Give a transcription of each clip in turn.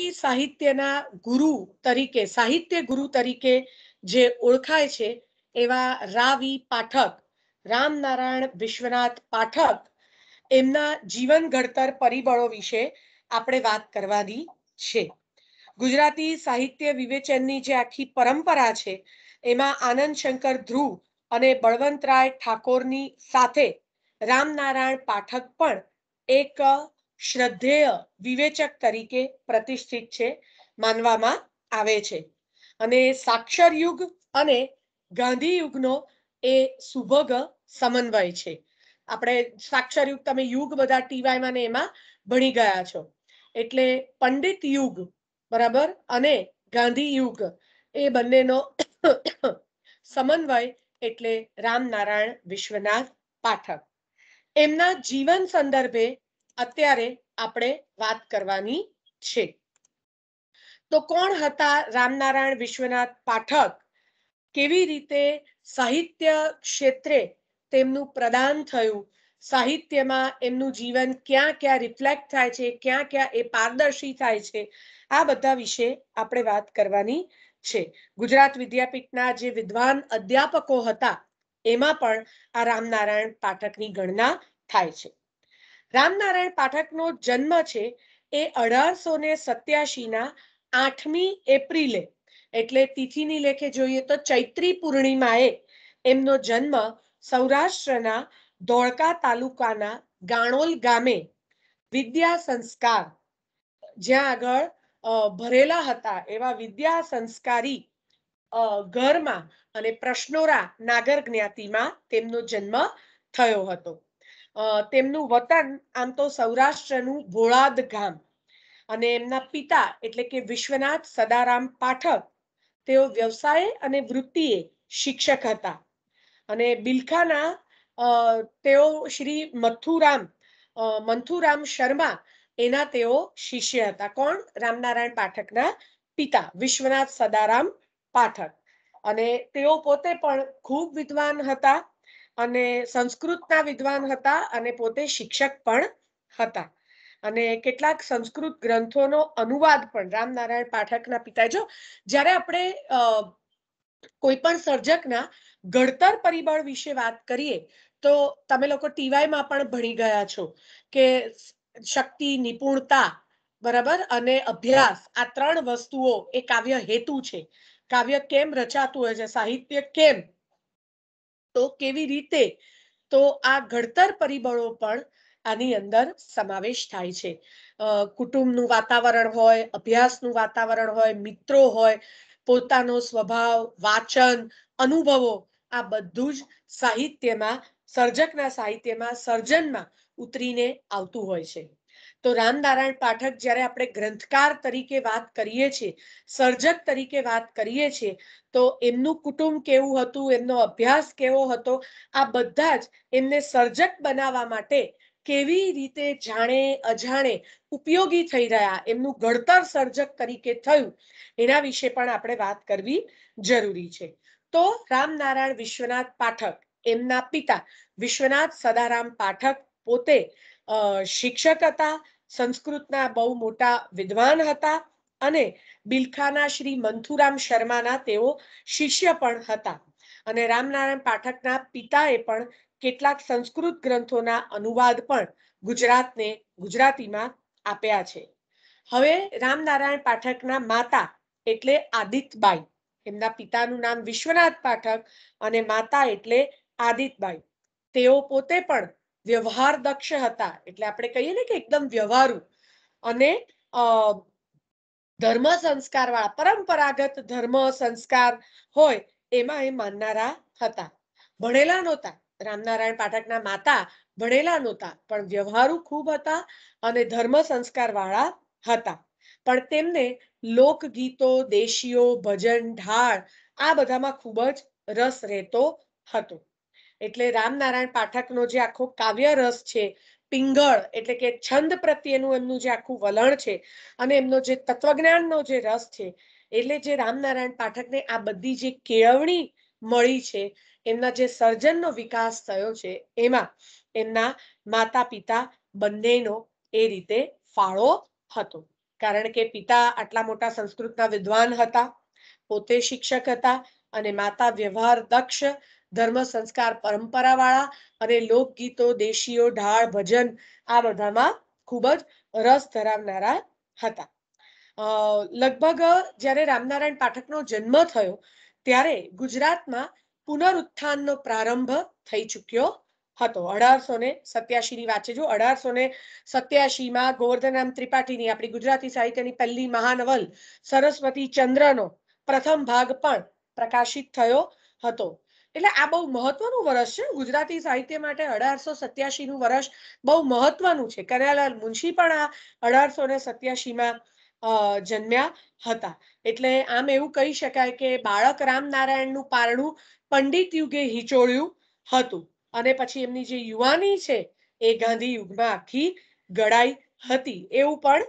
ગુજરાતી સાહિત્યના ગુરુ તરીકે સાહિત્ય ગુરુ તરીકે જે ઓળખાય છે એવા રાવી પાઠક રામનારાયણ વિશ્વનાથ પાઠક એમના જીવન ઘડતર પરિબળો વિશે આપણે વાત કરવાની છે ગુજરાતી સાહિત્ય વિવેચનની જે આખી પરંપરા છે એમાં આનંદ શંકર ધ્રુવ અને બળવંતરાય ઠાકોરની સાથે રામનારાયણ પાઠક પણ એક શ્રદ્ધેય વિવેચક તરીકે પ્રતિષ્ઠિત છે માનવામાં આવે છે અને સાક્ષર યુગ અને ગાંધી યુગનો એ સુભગ સમન્વય છે આપણે સાક્ષર યુગ તમે યુગ બધા ટીવાયમાં ને એમાં ભણી ગયા છો એટલે પંડિત યુગ બરાબર અને ગાંધી યુગ એ બંનેનો સમન્વય એટલે રામનારાયણ વિશ્વનાથ પાઠક એમના જીવન સંદર્ભે અત્યારે આપણે વાત કરવાની છે તો કોણ હતા રામનારાયણ વિશ્વનાથ પાઠક કેવી રીતે સાહિત્ય ક્ષેત્રે તેમનું પ્રદાન થયું સાહિત્યમાં એમનું જીવન ક્યાં ક્યાં રિફ્લેક્ટ થાય છે ક્યાં ક્યાં એ પારદર્શી થાય છે આ બધા વિશે આપણે વાત કરવાની છે ગુજરાત વિદ્યાપીઠના જે વિદ્વાન અધ્યાપકો હતા એમાં પણ આ રામનારાયણ પાઠકની ગણના થાય છે રામનારાયણ પાઠકનો જન્મ છે એ અઢારસો ને સત્યાસીના આઠમી એપ્રિલે એટલે તિથિની લેખે જોઈએ તો ચૈત્રી પૂર્ણિમાએ એમનો જન્મ સૌરાષ્ટ્રના ધોળકા તાલુકાના ગાણોલ ગામે વિદ્યા સંસ્કાર જ્યાં આગળ ભરેલા હતા એવા વિદ્યા સંસ્કારી ઘરમાં અને પ્રશ્નોરા નાગર જ્ઞાતિમાં તેમનો જન્મ થયો હતો તેમનું વતન આમ તો સૌરાષ્ટ્રનું ભોળાદ ગામ અને એમના પિતા એટલે કે વિશ્વનાથ સદારામ પાઠક તેઓ વ્યવસાય અને વૃત્તિએ શિક્ષક હતા અને બિલખાના તેઓ શ્રી મથુરામ મંથુરામ શર્મા એના તેઓ શિષ્ય હતા કોણ રામનારાયણ પાઠકના પિતા વિશ્વનાથ સદારામ પાઠક અને તેઓ પોતે પણ ખૂબ વિદ્વાન હતા અને સંસ્કૃતના વિદ્વાન હતા અને પોતે શિક્ષક પણ હતા અને કેટલાક સંસ્કૃત ગ્રંથોનો અનુવાદ પણ રામનારાયણ પાઠકના પિતા જો જ્યારે આપણે કોઈ પણ સર્જકના ઘડતર પરિબળ વિશે વાત કરીએ તો તમે લોકો ટીવાયમાં પણ ભણી ગયા છો કે શક્તિ નિપુણતા બરાબર અને અભ્યાસ આ ત્રણ વસ્તુઓ એ કાવ્ય હેતુ છે કાવ્ય કેમ રચાતું હોય છે સાહિત્ય કેમ તો કેવી રીતે તો આ ઘડતર પરિબળો પણ આની અંદર સમાવેશ થાય છે કુટુંબનું વાતાવરણ હોય અભ્યાસનું વાતાવરણ હોય મિત્રો હોય પોતાનો સ્વભાવ વાચન અનુભવો આ બધું જ સાહિત્યમાં સર્જકના સાહિત્યમાં સર્જનમાં ઉતરીને આવતું હોય છે તો રામનારાયણ પાઠક જ્યારે આપણે ગ્રંથકાર તરીકે વાત કરીએ છીએ સર્જક તરીકે વાત કરીએ છીએ તો એમનું કુટુંબ કેવું હતું એમનો અભ્યાસ કેવો હતો આ બધા જ એમને સર્જક બનાવવા માટે કેવી રીતે જાણે અજાણે ઉપયોગી થઈ રહ્યા એમનું ઘડતર સર્જક તરીકે થયું એના વિશે પણ આપણે વાત કરવી જરૂરી છે તો રામનારાયણ વિશ્વનાથ પાઠક એમના પિતા વિશ્વનાથ સદારામ પાઠક પોતે શિક્ષક હતા સંસ્કૃતના બહુ મોટા વિદ્વાન હતા અને બિલખાના શ્રી મંથુરામ શર્માના તેઓ શિષ્ય પણ હતા અને રામનારાયણ પાઠકના પિતાએ પણ કેટલાક સંસ્કૃત ગ્રંથોના અનુવાદ પણ ગુજરાતને ગુજરાતીમાં આપ્યા છે હવે રામનારાયણ પાઠકના માતા એટલે આદિત્યબાઈ એમના પિતાનું નામ વિશ્વનાથ પાઠક અને માતા એટલે આદિત્યબાઈ તેઓ પોતે પણ વ્યવહાર દક્ષ હતા એટલે આપણે કહીએ ને કે એકદમ વ્યવહારુ અને ધર્મ સંસ્કાર વાળા પરંપરાગત ધર્મ સંસ્કાર હોય એમાં એ માનનારા હતા ભણેલા નહોતા રામનારાયણ પાઠકના માતા ભણેલા નહોતા પણ વ્યવહારુ ખૂબ હતા અને ધર્મ સંસ્કાર વાળા હતા પણ તેમને લોકગીતો દેશીઓ ભજન ઢાળ આ બધામાં ખૂબ જ રસ રહેતો હતો એટલે રામનારાયણ પાઠકનો જે આખો કાવ્ય રસ છે પિંગળ એટલે કે છંદ પ્રત્યેનું એમનું જે આખું વલણ છે અને એમનો જે તત્વજ્ઞાનનો જે રસ છે એટલે જે રામનારાયણ પાઠકને આ બધી જે કેળવણી મળી છે એમના જે સર્જનનો વિકાસ થયો છે એમાં એમના માતા પિતા બંનેનો એ રીતે ફાળો હતો કારણ કે પિતા આટલા મોટા સંસ્કૃતના વિદ્વાન હતા પોતે શિક્ષક હતા અને માતા વ્યવહાર દક્ષ ધર્મ સંસ્કાર પરંપરાવાળા અને લોકગીતો દેશીઓ ઢાળ ભજન આ બધામાં ખૂબ જ રસ ધરાવનારા હતા લગભગ જ્યારે રામનારાયણ પાઠકનો જન્મ થયો ત્યારે ગુજરાતમાં પુનરુત્થાનનો પ્રારંભ થઈ ચૂક્યો હતો અઢારસો ને સત્યાસીની વાત છે જો અઢારસો ને સત્યાસીમાં ગોવર્ધનરામ ત્રિપાઠીની આપણી ગુજરાતી સાહિત્યની પહેલી મહાનવલ સરસ્વતી ચંદ્રનો પ્રથમ ભાગ પણ પ્રકાશિત થયો હતો એટલે આ બહુ મહત્વનું વર્ષ છે ગુજરાતી સાહિત્ય માટે અઢારસો નું વર્ષ બહુ મહત્વનું છે કનૈયાલાલ મુનશી પણ આ અઢારસો ને સત્યાસીમાં જન્મ્યા હતા એટલે આમ એવું કહી શકાય કે બાળક રામનારાયણનું પારણું પંડિત યુગે હિચોળ્યું હતું અને પછી એમની જે યુવાની છે એ ગાંધી યુગમાં આખી ગળાઈ હતી એવું પણ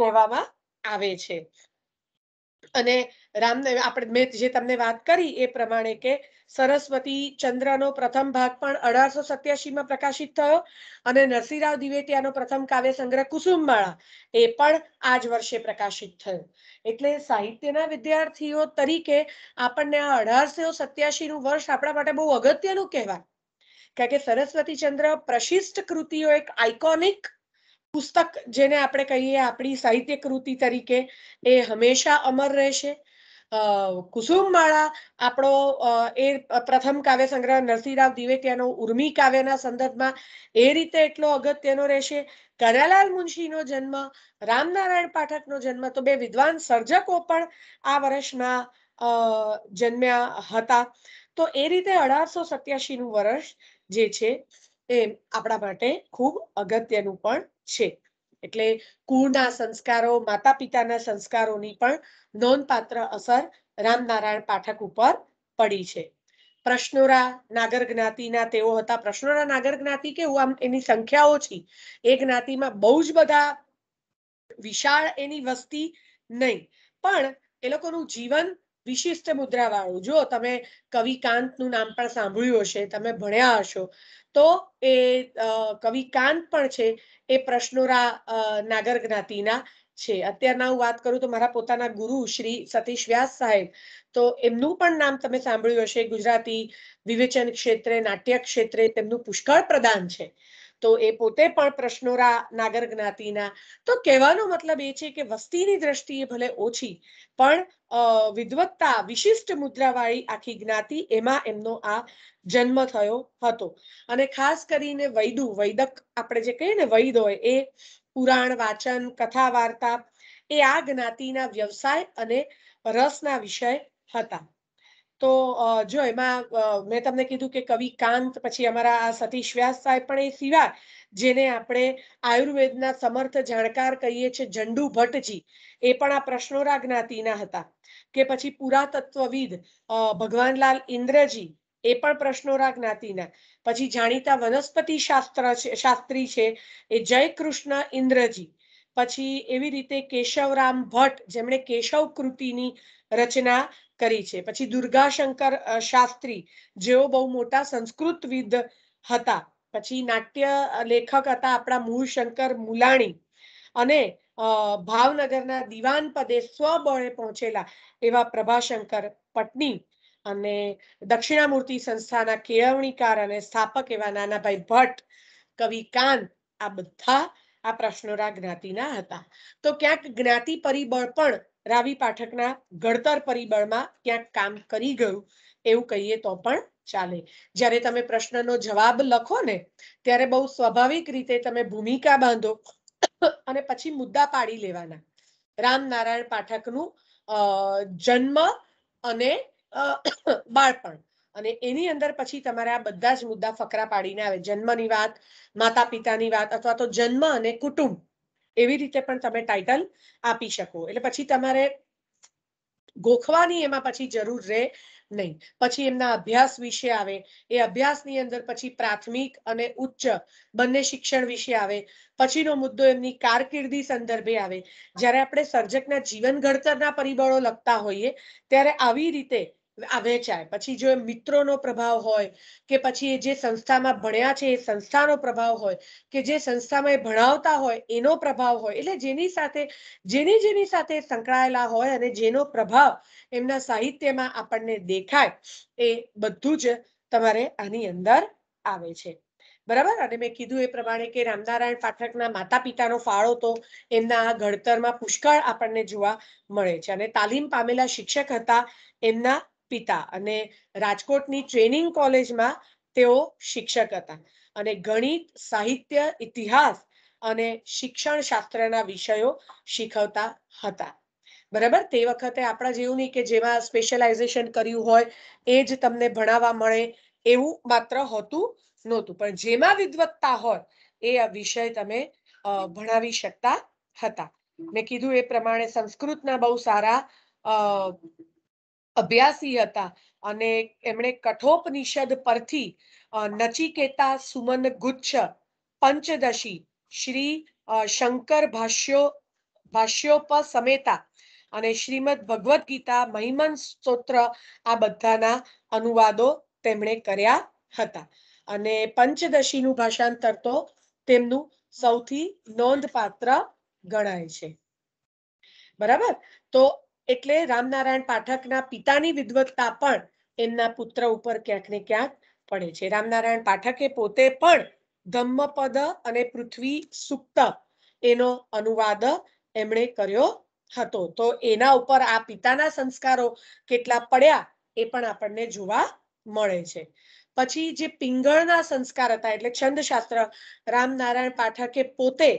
કહેવામાં આવે છે અને રામને આપણે મેં જે તમને વાત કરી એ પ્રમાણે કે સરસ્વતી ચંદ્રનો પ્રથમ ભાગ પણ અઢારસો સત્યાસીમાં પ્રકાશિત થયો અને નરસિંહરાવ દિવેટિયાનો પ્રથમ કાવ્ય સંગ્રહ કુસુમમાળા એ પણ આ જ વર્ષે પ્રકાશિત થયો એટલે સાહિત્યના વિદ્યાર્થીઓ તરીકે આપણને આ અઢારસો સત્યાસીનું વર્ષ આપણા માટે બહુ અગત્યનું કહેવાય કારણ કે સરસ્વતી ચંદ્ર પ્રશિષ્ટ કૃતિઓ એક આઇકોનિક પુસ્તક જેને આપણે કહીએ આપણી સાહિત્ય કૃતિ તરીકે એ હંમેશા અમર રહેશે કુસુમમાળા આપણો એ પ્રથમ કાવ્ય સંગ્રહ નરસિંહરાવ દિવેટિયાનો ઉર્મિ કાવ્યના સંદર્ભમાં એ રીતે એટલો અગત્યનો રહેશે કનૈયાલાલ મુનશીનો જન્મ રામનારાયણ પાઠકનો જન્મ તો બે વિદ્વાન સર્જકો પણ આ વર્ષમાં જન્મ્યા હતા તો એ રીતે અઢારસો નું વર્ષ જે છે એ આપણા માટે ખૂબ અગત્યનું પણ છે એટલે કુળના સંસ્કારો માતા પિતાના સંસ્કારોની પણ નોંધપાત્ર અસર રામનારાયણ પાઠક ઉપર પડી છે પ્રશ્નોરા નાગર જ્ઞાતિના તેઓ હતા પ્રશ્નોરા નાગર જ્ઞાતિ કેવું આમ એની સંખ્યાઓ છે એ જ્ઞાતિમાં બહુ જ બધા વિશાળ એની વસ્તી નહીં પણ એ લોકોનું જીવન વિશિષ્ટ મુદ્રા વાળું જો તમે કવિ કાંતનું નામ પણ સાંભળ્યું હશે તમે ભણ્યા હશો તો એ કવિકાંત પણ છે એ પ્રશ્નોરા નાગર જ્ઞાતિના છે અત્યારના હું વાત કરું તો મારા પોતાના ગુરુ શ્રી સતીશ વ્યાસ સાહેબ તો એમનું પણ નામ તમે સાંભળ્યું હશે ગુજરાતી વિવેચન ક્ષેત્રે નાટ્ય ક્ષેત્રે તેમનું પુષ્કળ પ્રદાન છે તો એ પોતે પણ પ્રશ્નોરા નાગર જ્ઞાતિના તો કહેવાનો મતલબ એ છે કે વસ્તીની દ્રષ્ટિએ ભલે ઓછી પણ વિદવત્તા વિશિષ્ટ મુદ્રાવાળી આખી જ્ઞાતિ એમાં એમનો આ જન્મ થયો હતો અને ખાસ કરીને વૈદુ વૈદક આપણે જે કહીએ ને વૈદ હોય એ પુરાણ વાચન કથા વાર્તા એ આ જ્ઞાતિના વ્યવસાય અને રસના વિષય હતા તો જો એમાં મેં તમને કીધું કે કવિ કાંત પછી અમારા આ સતીશ વ્યાસ સાહેબ પણ એ સિવાય જેને આપણે આયુર્વેદના સમર્થ જાણકાર કહીએ છીએ ઝંડુ ભટ્ટજી એ પણ આ પ્રશ્નોરા જ્ઞાતિના હતા કે પછી પુરાતત્વવિદ ભગવાનલાલ ઇન્દ્રજી એ પણ પ્રશ્નોરા જ્ઞાતિના પછી જાણીતા વનસ્પતિ શાસ્ત્ર શાસ્ત્રી છે એ જયકૃષ્ણ ઇન્દ્રજી પછી એવી રીતે કેશવરામ ભટ્ટ જેમણે કેશવ કૃતિની રચના કરી છે પછી દુર્ગાશંકર શાસ્ત્રી જેઓ બહુ મોટા સંસ્કૃત સંસ્કૃતવિદ હતા પછી નાટ્ય લેખક હતા આપણા મૂળશંકર મુલાણી અને ભાવનગરના દિવાન પદે સ્વબળે પહોંચેલા એવા પ્રભાશંકર પટની અને દક્ષિણામૂર્તિ સંસ્થાના કેળવણીકાર અને સ્થાપક એવા નાનાભાઈ ભટ્ટ કવિ કાન આ બધા આ પ્રશ્નોરા જ્ઞાતિના હતા તો ક્યાંક જ્ઞાતિ પરિબળ પણ રાવી પાઠકના ઘડતર પરિબળમાં ક્યાંક કામ કરી ગયું એવું કહીએ તો પણ ચાલે જ્યારે તમે પ્રશ્નનો જવાબ લખો ને ત્યારે બહુ સ્વાભાવિક રીતે તમે ભૂમિકા બાંધો અને પછી મુદ્દા પાડી લેવાના રામનારાયણ પાઠકનું જન્મ અને બાળપણ અને એની અંદર પછી તમારે આ બધા જ મુદ્દા ફકરા પાડીને આવે જન્મની વાત માતા પિતાની વાત અથવા તો જન્મ અને કુટુંબ એવી રીતે પણ તમે ટાઇટલ આપી શકો એટલે પછી તમારે ગોખવાની એમાં પછી જરૂર રહે નહીં પછી એમના અભ્યાસ વિશે આવે એ અભ્યાસની અંદર પછી પ્રાથમિક અને ઉચ્ચ બંને શિક્ષણ વિશે આવે પછીનો મુદ્દો એમની કારકિર્દી સંદર્ભે આવે જ્યારે આપણે સર્જકના જીવન ઘડતરના પરિબળો લખતા હોઈએ ત્યારે આવી રીતે વેચાય પછી જો એ મિત્રોનો પ્રભાવ હોય કે પછી એ જે સંસ્થામાં ભણ્યા છે એ સંસ્થાનો પ્રભાવ હોય કે જે સંસ્થામાં એ ભણાવતા હોય એનો પ્રભાવ હોય એટલે જેની સાથે જેની જેની સાથે સંકળાયેલા હોય અને જેનો પ્રભાવ એમના સાહિત્યમાં આપણને દેખાય એ બધું જ તમારે આની અંદર આવે છે બરાબર અને મેં કીધું એ પ્રમાણે કે રામનારાયણ પાઠકના માતા પિતાનો ફાળો તો એમના આ ઘડતરમાં પુષ્કળ આપણને જોવા મળે છે અને તાલીમ પામેલા શિક્ષક હતા એમના પિતા અને રાજકોટની ટ્રેનિંગ કોલેજમાં તેઓ શિક્ષક હતા અને ગણિત સાહિત્ય ઇતિહાસ અને શિક્ષણ શાસ્ત્રના વિષયો શીખવતા હતા બરાબર તે વખતે આપણા જેવું નહીં કે જેમાં સ્પેશિયલાઇઝેશન કર્યું હોય એ જ તમને ભણાવવા મળે એવું માત્ર હોતું નહોતું પણ જેમાં વિદવત્તા હોય એ આ વિષય તમે ભણાવી શકતા હતા મેં કીધું એ પ્રમાણે સંસ્કૃતના બહુ સારા અભ્યાસી હતા અને એમણે કઠોપનિષદ પરથી નચિકેતા સુમન ગુચ્છ પંચદશી શ્રી શંકર ભાષ્યો ભાષ્યોપ સમેતા અને શ્રીમદ ભગવદ્ ગીતા મહિમન સ્તોત્ર આ બધાના અનુવાદો તેમણે કર્યા હતા અને પંચદશીનું ભાષાંતર તો તેમનું સૌથી નોંધપાત્ર ગણાય છે બરાબર તો એટલે રામનારાયણ પાઠકના પિતાની વિદવત્તા પણ એમના પુત્ર ઉપર ક્યાંક ને ક્યાંક પડે છે રામનારાયણ પાઠકે પોતે પણ ધમ્મપદ અને પૃથ્વી સુક્ત એનો અનુવાદ એમણે કર્યો હતો તો એના ઉપર આ પિતાના સંસ્કારો કેટલા પડ્યા એ પણ આપણને જોવા મળે છે પછી જે પિંગળના સંસ્કાર હતા એટલે છંદશાસ્ત્ર રામનારાયણ પાઠકે પોતે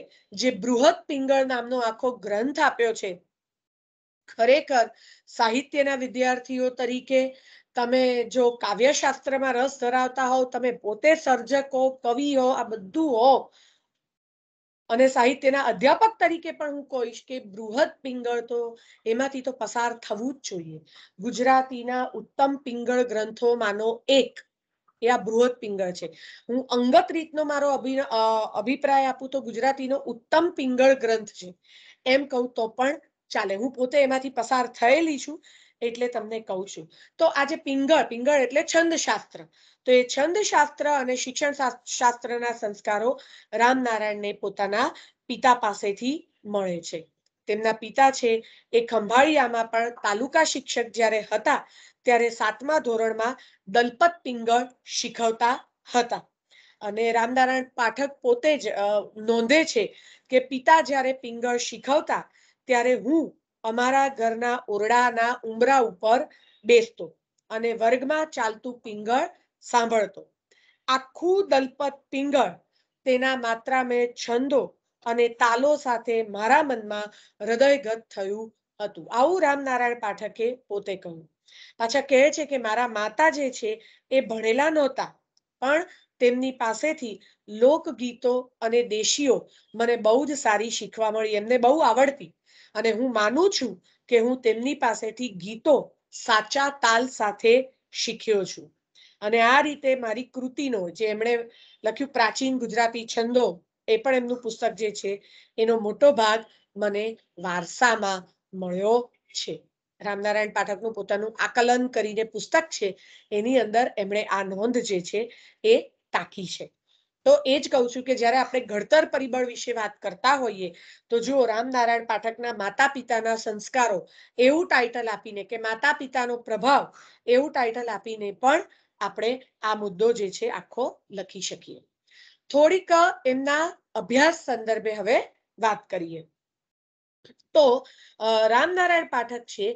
જે બૃહદ પિંગળ નામનો આખો ગ્રંથ આપ્યો છે ખરેખર સાહિત્યના વિદ્યાર્થીઓ તરીકે તમે જો કાવ્યશાસ્ત્રમાં રસ ધરાવતા હો તમે પોતે સર્જક હો કવિ હો આ બધું હો અને સાહિત્યના અધ્યાપક તરીકે પણ હું કહીશ કે બૃહદ પિંગળ તો એમાંથી તો પસાર થવું જ જોઈએ ગુજરાતીના ઉત્તમ પિંગળ ગ્રંથોમાંનો એક એ આ બૃહદ પિંગળ છે હું અંગત રીતનો મારો અભિપ્રાય આપું તો ગુજરાતીનો ઉત્તમ પિંગળ ગ્રંથ છે એમ કહું તો પણ ચાલે હું પોતે એમાંથી પસાર થયેલી છું એટલે તમને કહું છું તો આજે પિંગળ પિંગળ એટલે છંદ શાસ્ત્ર તો એ છંદ શાસ્ત્ર અને શિક્ષણ શાસ્ત્રના સંસ્કારો રામનારાયણને પોતાના પિતા પાસેથી મળે છે તેમના પિતા છે એ ખંભાળિયામાં પણ તાલુકા શિક્ષક જ્યારે હતા ત્યારે સાતમા ધોરણમાં દલપત પિંગળ શીખવતા હતા અને રામનારાયણ પાઠક પોતે જ નોંધે છે કે પિતા જ્યારે પિંગળ શીખવતા ત્યારે હું અમારા ઘરના ઓરડાના ઉંબરા ઉપર બેસતો અને વર્ગમાં ચાલતું પિંગળ સાંભળતો આખું દલપત પિંગળ તેના માત્રા મેં છંદો અને તાલો સાથે મારા મનમાં હૃદયગત થયું હતું આવું રામનારાયણ પાઠકે પોતે કહ્યું પાછા કહે છે કે મારા માતા જે છે એ ભણેલા નહોતા પણ તેમની પાસેથી લોકગીતો અને દેશીઓ મને બહુ જ સારી શીખવા મળી એમને બહુ આવડતી અને હું માનું છું કે હું તેમની પાસેથી ગીતો સાચા તાલ સાથે શીખ્યો છું અને આ રીતે મારી કૃતિનો જે એમણે લખ્યું પ્રાચીન ગુજરાતી છંદો એ પણ એમનું પુસ્તક જે છે એનો મોટો ભાગ મને વારસામાં મળ્યો છે રામનારાયણ પાઠકનું પોતાનું આકલન કરીને પુસ્તક છે એની અંદર એમણે આ નોંધ જે છે એ ટાંકી છે તો એ જ કહું છું કે જ્યારે આપણે ઘડતર પરિબળ વિશે વાત કરતા હોઈએ તો જુઓ રામનારાયણ પાઠકના માતા પિતાના સંસ્કારો એવું ટાઇટલ આપીને કે માતા પિતાનો પ્રભાવ એવું ટાઇટલ આપીને પણ આપણે આ મુદ્દો જે છે આખો લખી શકીએ થોડીક એમના અભ્યાસ સંદર્ભે હવે વાત કરીએ તો રામનારાયણ પાઠક છે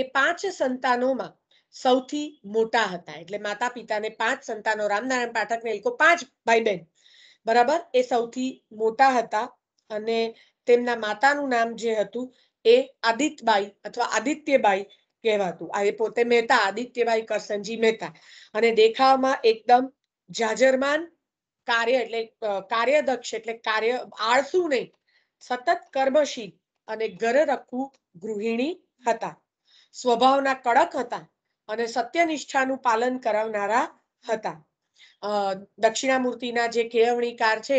એ પાંચ સંતાનોમાં સૌથી મોટા હતા એટલે માતા પિતાને પાંચ સંતાનો રામનારાયણ પાઠકને એ લોકો પાંચ ભાઈ બહેન બરાબર એ સૌથી મોટા હતા અને તેમના માતાનું નામ જે હતું એ આદિત્યબાઈ અથવા આદિત્યબાઈ કહેવાતું આ એ પોતે મહેતા આદિત્યબાઈ કરસનજી મહેતા અને દેખાવમાં એકદમ જાજરમાન કાર્ય એટલે કાર્યદક્ષ એટલે કાર્ય આળસુ નહીં સતત કર્મશીલ અને ઘરે રખવું ગૃહિણી હતા સ્વભાવના કડક હતા અને સત્યનિષ્ઠાનું પાલન કરાવનારા હતા દક્ષિણામૂર્તિના જે કેળવણીકાર છે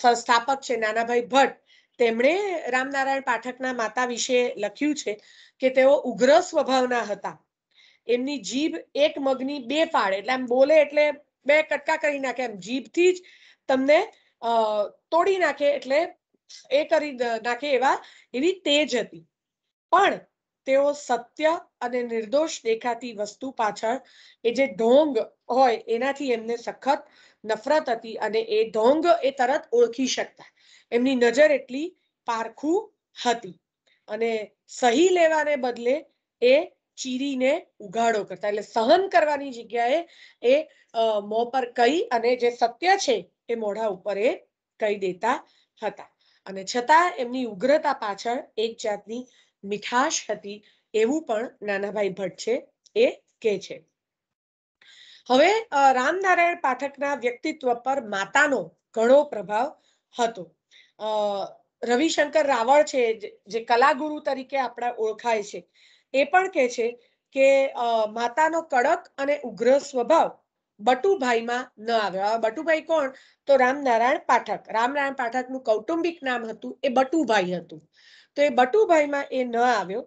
સંસ્થાપક છે નાનાભાઈ ભટ્ટ તેમણે રામનારાયણ પાઠકના માતા વિશે લખ્યું છે કે તેઓ ઉગ્ર સ્વભાવના હતા એમની જીભ એક મગની બે ફાળે એટલે આમ બોલે એટલે બે કટકા કરી નાખે એમ જીભથી જ તમને તોડી નાખે એટલે એ કરી નાખે એવા એવી તેજ હતી પણ તેઓ સત્ય અને નિર્દોષ દેખાતી વસ્તુ પાછળ એ જે ઢોંગ હોય એનાથી એમને સખત નફરત હતી અને એ ઢોંગ એ તરત ઓળખી શકતા એમની નજર એટલી પારખું હતી અને સહી લેવાને બદલે એ ચીરીને ઉઘાડો કરતા એટલે સહન કરવાની જગ્યાએ એ મોં પર કહી અને જે સત્ય છે એ મોઢા ઉપર એ કહી દેતા હતા અને છતાં એમની ઉગ્રતા પાછળ એક જાતની મીઠાશ હતી એવું પણ નાનાભાઈ ભટ્ટ છે એ કહે છે હવે રામનારાયણ પાઠકના વ્યક્તિત્વ પર માતાનો ઘણો પ્રભાવ હતો રવિશંકર રાવળ છે જે કલાગુરુ તરીકે આપણા ઓળખાય છે એ પણ કે છે કે માતાનો કડક અને ઉગ્ર સ્વભાવ બટુભાઈમાં ન આવ્યો બટુભાઈ કોણ તો રામનારાયણ પાઠક રામનારાયણ પાઠકનું કૌટુંબિક નામ હતું એ બટુભાઈ હતું તો એ બટુભાઈમાં એ ન આવ્યો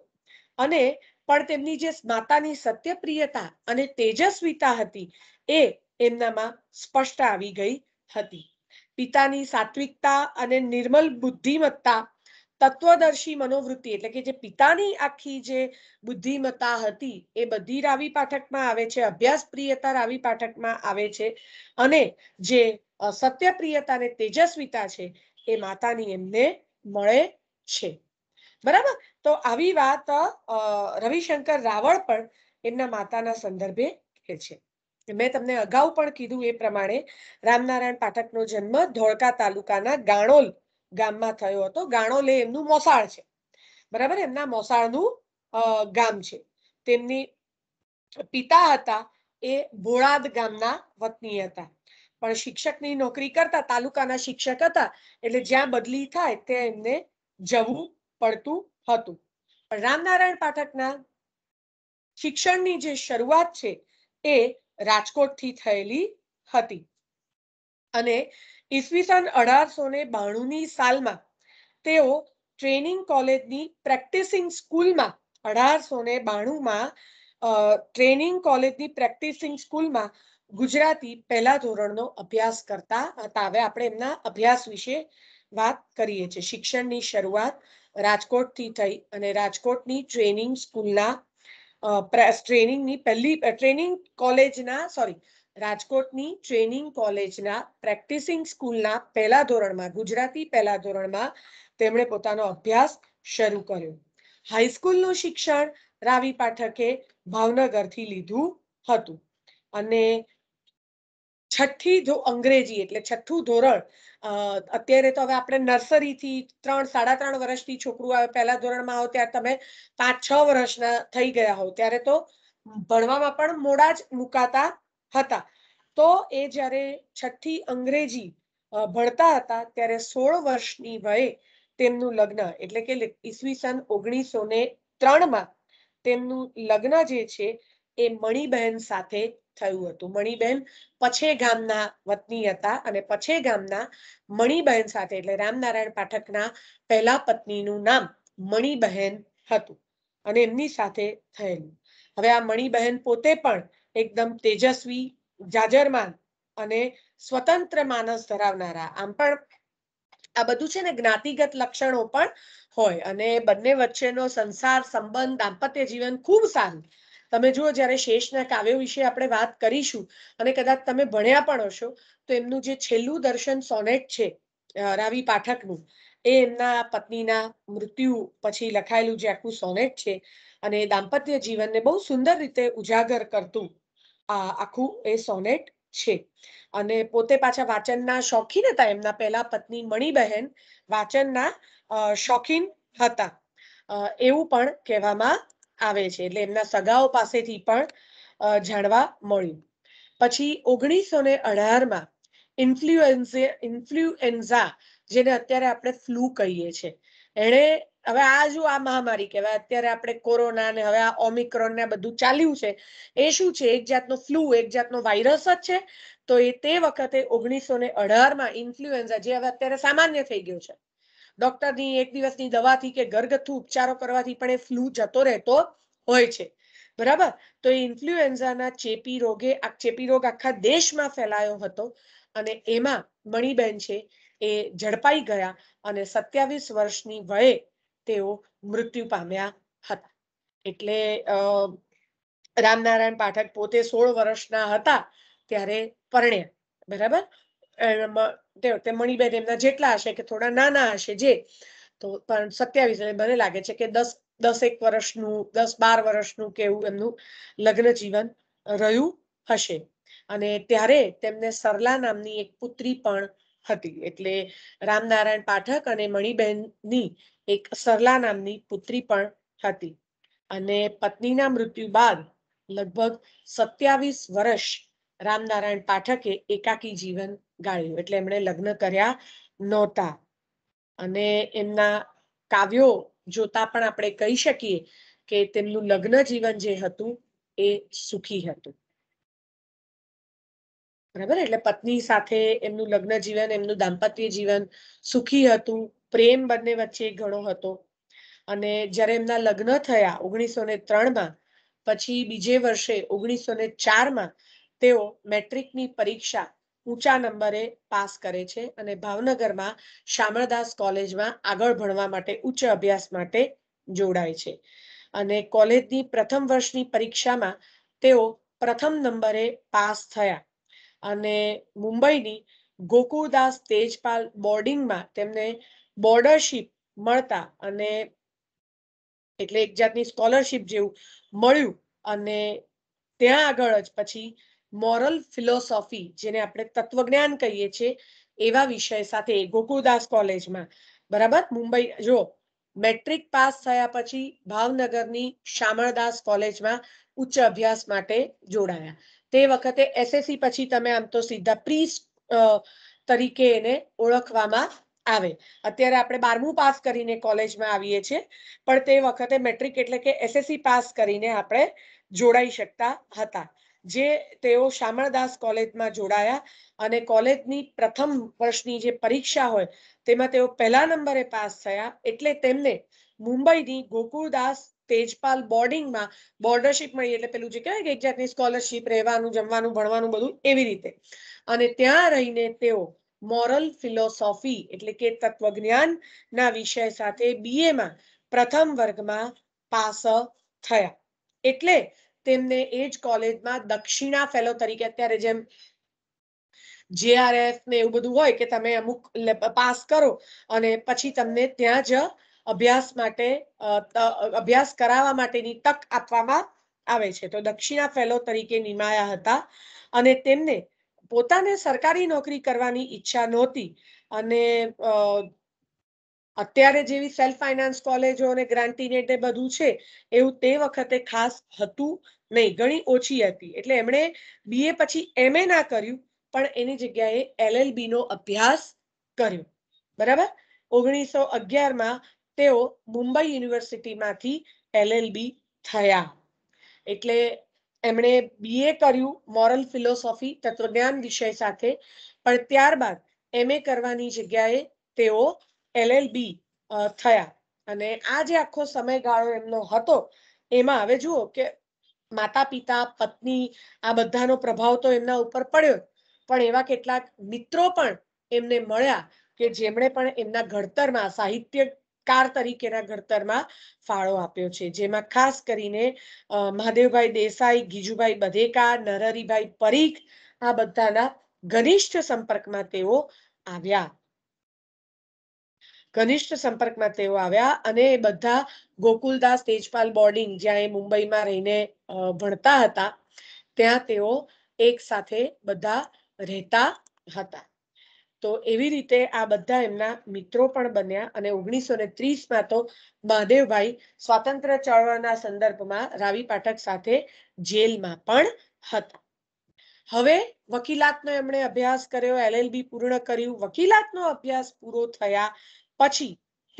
અને પણ તેમની જે માતાની સત્યપ્રિયતા અને તેજસ્વીતા હતી એ એમનામાં સ્પષ્ટ આવી ગઈ હતી પિતાની સાત્વિકતા અને નિર્મલ બુદ્ધિમત્તા તત્વદર્શી મનોવૃત્તિ એટલે કે જે પિતાની આખી જે બુદ્ધિમત્તા હતી એ બધી રાવી પાઠકમાં આવે છે અભ્યાસ પ્રિયતા રાવી પાઠકમાં આવે છે અને જે સત્યપ્રિયતા અને તેજસ્વીતા છે એ માતાની એમને મળે છે બરાબર તો આવી વાત રવિશંકર રાવળ પણ એમના માતાના સંદર્ભે કહે છે મેં તમને અગાઉ પણ કીધું એ પ્રમાણે રામનારાયણ પાઠકનો જન્મ ધોળકા તાલુકાના ગાણોલ ગામમાં થયો હતો ગાણોલ એ એમનું મોસાળ છે બરાબર એમના મોસાળનું ગામ છે તેમની પિતા હતા એ ભોળાદ ગામના વતની હતા પણ શિક્ષકની નોકરી કરતા તાલુકાના શિક્ષક હતા એટલે જ્યાં બદલી થાય ત્યાં એમને જવું પડતું હતું રામનારાયણ પાઠકના શિક્ષણની જે શરૂઆત છે એ રાજકોટથી થયેલી હતી અને ઈસવીસન અઢારસો ને બાણુંની સાલમાં તેઓ ટ્રેનિંગ કોલેજની પ્રેક્ટિસિંગ સ્કૂલમાં અઢારસો ને બાણુંમાં ટ્રેનિંગ કોલેજની પ્રેક્ટિસિંગ સ્કૂલમાં ગુજરાતી પહેલા ધોરણનો અભ્યાસ કરતા હતા હવે આપણે એમના અભ્યાસ વિશે વાત કરીએ છીએ શિક્ષણની શરૂઆત રાજકોટથી થઈ અને રાજકોટની ટ્રેનિંગ સ્કૂલના ટ્રેનિંગની પહેલી ટ્રેનિંગ કોલેજના સોરી રાજકોટની ટ્રેનિંગ કોલેજના પ્રેક્ટિસિંગ સ્કૂલના પહેલા ધોરણમાં ગુજરાતી પહેલા ધોરણમાં તેમણે પોતાનો અભ્યાસ શરૂ કર્યો હાઈસ્કૂલનું શિક્ષણ રાવી પાઠકે ભાવનગરથી લીધું હતું અને છઠ્ઠી જો અંગ્રેજી એટલે છઠ્ઠું ધોરણ અત્યારે તો હવે આપણે નર્સરીથી ત્રણ સાડા ત્રણ વર્ષની છોકરું આવે પહેલા ધોરણમાં આવો ત્યારે તમે પાંચ છ વર્ષના થઈ ગયા હોવ ત્યારે તો ભણવામાં પણ મોડા જ મુકાતા હતા તો એ જ્યારે છઠ્ઠી અંગ્રેજી ભણતા હતા ત્યારે સોળ વર્ષની વયે તેમનું લગ્ન એટલે કે ઈસવીસન ઓગણીસો ને ત્રણમાં તેમનું લગ્ન જે છે એ મણિબહેન સાથે થયું હતું મણીબેન પછે ગામના વતની હતા અને પછે ગામના મણીબહેન સાથે એટલે રામનારાયણ પાઠકના પહેલા પત્નીનું નામ મણીબહેન હતું અને એમની સાથે થયેલું હવે આ મણીબહેન પોતે પણ એકદમ તેજસ્વી જાજરમાન અને સ્વતંત્ર માનસ ધરાવનારા આમ પણ આ બધું છે ને જ્ઞાતિગત લક્ષણો પણ હોય અને બંને વચ્ચેનો સંસાર સંબંધ દાંપત્ય જીવન ખૂબ સારું તમે જુઓ જ્યારે શેષના કાવ્ય વિશે આપણે વાત કરીશું અને કદાચ તમે ભણ્યા પણ હશો તો એમનું જે છેલ્લું દર્શન સોનેટ છે રાવી પાઠકનું એ એમના પત્નીના મૃત્યુ પછી લખાયેલું જે આખું સોનેટ છે અને દાંપત્ય જીવનને બહુ સુંદર રીતે ઉજાગર કરતું આ આખું એ સોનેટ છે અને પોતે પાછા વાચનના શોખીન હતા એમના પહેલા પત્ની મણિબહેન વાચનના શોખીન હતા એવું પણ કહેવામાં આવે છે એટલે એમના સગાઓ પાસેથી પણ જાણવા મળ્યું પછી ઓગણીસો ને અઢારમાં ઇન્ફ્લુએન્ઝા ઇન્ફ્લુએન્ઝા જેને અત્યારે આપણે ફ્લૂ કહીએ છીએ એણે હવે આ જો આ મહામારી કહેવાય અત્યારે આપણે કોરોના ને હવે આ ઓમિક્રોન ને બધું ચાલ્યું છે એ શું છે એક જાતનો ફ્લૂ એક જાતનો વાયરસ જ છે તો એ તે વખતે ઓગણીસો ને અઢારમાં ઇન્ફ્લુએન્ઝા જે હવે અત્યારે સામાન્ય થઈ ગયો છે ડોક્ટરની એક દિવસની દવાથી કે ઘરગથ્થુ ઉપચારો કરવાથી પણ એ ફ્લૂ જતો રહેતો હોય છે બરાબર તો એ ઇન્ફ્લુએન્ઝાના ચેપી રોગે આ ચેપી રોગ આખા દેશમાં ફેલાયો હતો અને એમાં મણિબેન છે એ ઝડપાઈ ગયા અને સત્યાવીસ વર્ષની વયે તેઓ મૃત્યુ પામ્યા હતા એટલે રામનારાયણ પાઠક પોતે સોળ વર્ષના હતા ત્યારે પરણ્યા બરાબર તે મણીબેન એમના જેટલા હશે કે થોડા નાના હશે જે તો પણ સત્યાવીસ એટલે મને લાગે છે કે દસ દસ એક વર્ષનું દસ બાર વર્ષનું કે એવું એમનું લગ્ન જીવન રહ્યું હશે અને ત્યારે તેમને સરલા નામની એક પુત્રી પણ હતી એટલે રામનારાયણ પાઠક અને મણિબેનની એક સરલા નામની પુત્રી પણ હતી અને પત્નીના મૃત્યુ બાદ લગભગ સત્યાવીસ વર્ષ રામનારાયણ પાઠકે એકાકી જીવન ગાળ્યું એટલે એમણે લગ્ન કર્યા નહોતા અને એમના કાવ્યો જોતા પણ આપણે કહી શકીએ કે તેમનું લગ્ન જીવન જે હતું એ સુખી હતું બરાબર એટલે પત્ની સાથે એમનું લગ્ન જીવન એમનું દાંપત્ય જીવન સુખી હતું પ્રેમ બંને વચ્ચે ઘણો હતો અને જ્યારે એમના લગ્ન થયા ઓગણીસો ને ત્રણમાં પછી બીજે વર્ષે ઓગણીસો ને ચારમાં તેઓ મેટ્રિકની પરીક્ષા ઊંચા નંબરે પાસ કરે છે અને ભાવનગરમાં શામળદાસ કોલેજમાં આગળ ભણવા માટે ઉચ્ચ અભ્યાસ માટે જોડાય છે અને કોલેજની પ્રથમ વર્ષની પરીક્ષામાં તેઓ પ્રથમ નંબરે પાસ થયા અને મુંબઈની ગોકુળદાસ તેજપાલ બોર્ડિંગમાં તેમને બોર્ડરશીપ મળતા અને એટલે એક જાતની સ્કોલરશીપ જેવું મળ્યું અને ત્યાં આગળ જ પછી મોરલ ફિલોસોફી જેને આપણે તત્વજ્ઞાન કહીએ છીએ એવા વિષય સાથે ગોકુળદાસ કોલેજમાં બરાબર મુંબઈ જો મેટ્રિક પાસ થયા પછી ભાવનગરની શામળદાસ કોલેજમાં ઉચ્ચ અભ્યાસ માટે જોડાયા તે વખતે એસએસસી પછી તમે આમ તો સીધા પ્રી તરીકે એને ઓળખવામાં આવે અત્યારે આપણે બારમું પાસ કરીને કોલેજમાં આવીએ છીએ પણ તે વખતે મેટ્રિક એટલે કે એસએસસી પાસ કરીને આપણે જોડાઈ શકતા હતા જે તેઓ શામળદાસ કોલેજમાં જોડાયા અને કોલેજની પ્રથમ વર્ષની જે પરીક્ષા હોય તેમાં તેઓ પહેલા નંબરે પાસ થયા એટલે તેમને મુંબઈની ગોકુળદાસ તેજપાલ બોર્ડિંગમાં બોર્ડરશીપ મળી એટલે પેલું જે કહેવાય કે એક જાતની સ્કોલરશીપ રહેવાનું જમવાનું ભણવાનું બધું એવી રીતે અને ત્યાં રહીને તેઓ મોરલ ફિલોસોફી એટલે કે તત્વજ્ઞાનના વિષય સાથે બીએમાં પ્રથમ વર્ગમાં પાસ થયા એટલે તેમને એ જ કોલેજમાં દક્ષિણા ફેલો તરીકે અત્યારે જેમ જીઆરએફ ને એવું બધું હોય કે તમે અમુક પાસ કરો અને પછી તમને ત્યાં જ અભ્યાસ માટે અભ્યાસ કરાવવા માટેની તક આપવામાં આવે છે તો દક્ષિણા ફેલો તરીકે નિમાયા હતા અને તેમને પોતાને સરકારી નોકરી કરવાની ઈચ્છા નહોતી અને અત્યારે જેવી સેલ્ફ ફાઇનાન્સ કોલેજો અને ગ્રાન્ટીનેટ બધું છે એવું તે વખતે ખાસ હતું નહીં ઘણી ઓછી હતી એટલે એમણે બીએ પછી એમએ ના કર્યું પણ એની જગ્યાએ એલએલબી નો અભ્યાસ કર્યો બરાબર ઓગણીસો અગિયારમાં તેઓ મુંબઈ યુનિવર્સિટીમાંથી એલએલબી થયા એટલે એમણે બીએ કર્યું મોરલ ફિલોસોફી તત્વજ્ઞાન વિષય સાથે પણ ત્યારબાદ એમએ કરવાની જગ્યાએ તેઓ એલએલબી થયા અને આ જે આખો સમયગાળો એમનો હતો એમાં હવે જુઓ કે માતા પિતા પત્ની આ બધાનો પ્રભાવ તો એમના ઉપર પડ્યો પણ એવા કેટલાક મિત્રો પણ એમને મળ્યા કે જેમણે પણ એમના ઘડતરમાં સાહિત્યકાર તરીકેના ઘડતરમાં ફાળો આપ્યો છે જેમાં ખાસ કરીને મહાદેવભાઈ દેસાઈ ગીજુભાઈ બધેકા નરહરીભાઈ પરીખ આ બધાના ઘનિષ્ઠ સંપર્કમાં તેઓ આવ્યા ઘનિષ્ઠ સંપર્કમાં તેઓ આવ્યા અને એ બધા ગોકુલદાસ તેજપાલ બોર્ડિંગ જ્યાં એ મુંબઈમાં રહીને ભણતા હતા ત્યાં તેઓ એક સાથે બધા રહેતા હતા તો એવી રીતે આ બધા એમના મિત્રો પણ બન્યા અને ઓગણીસો ને ત્રીસમાં તો મહાદેવભાઈ સ્વાતંત્ર ચળવળના સંદર્ભમાં રાવી પાઠક સાથે જેલમાં પણ હતા હવે વકીલાતનો એમણે અભ્યાસ કર્યો એલએલબી પૂર્ણ કર્યું વકીલાતનો અભ્યાસ પૂરો થયા પછી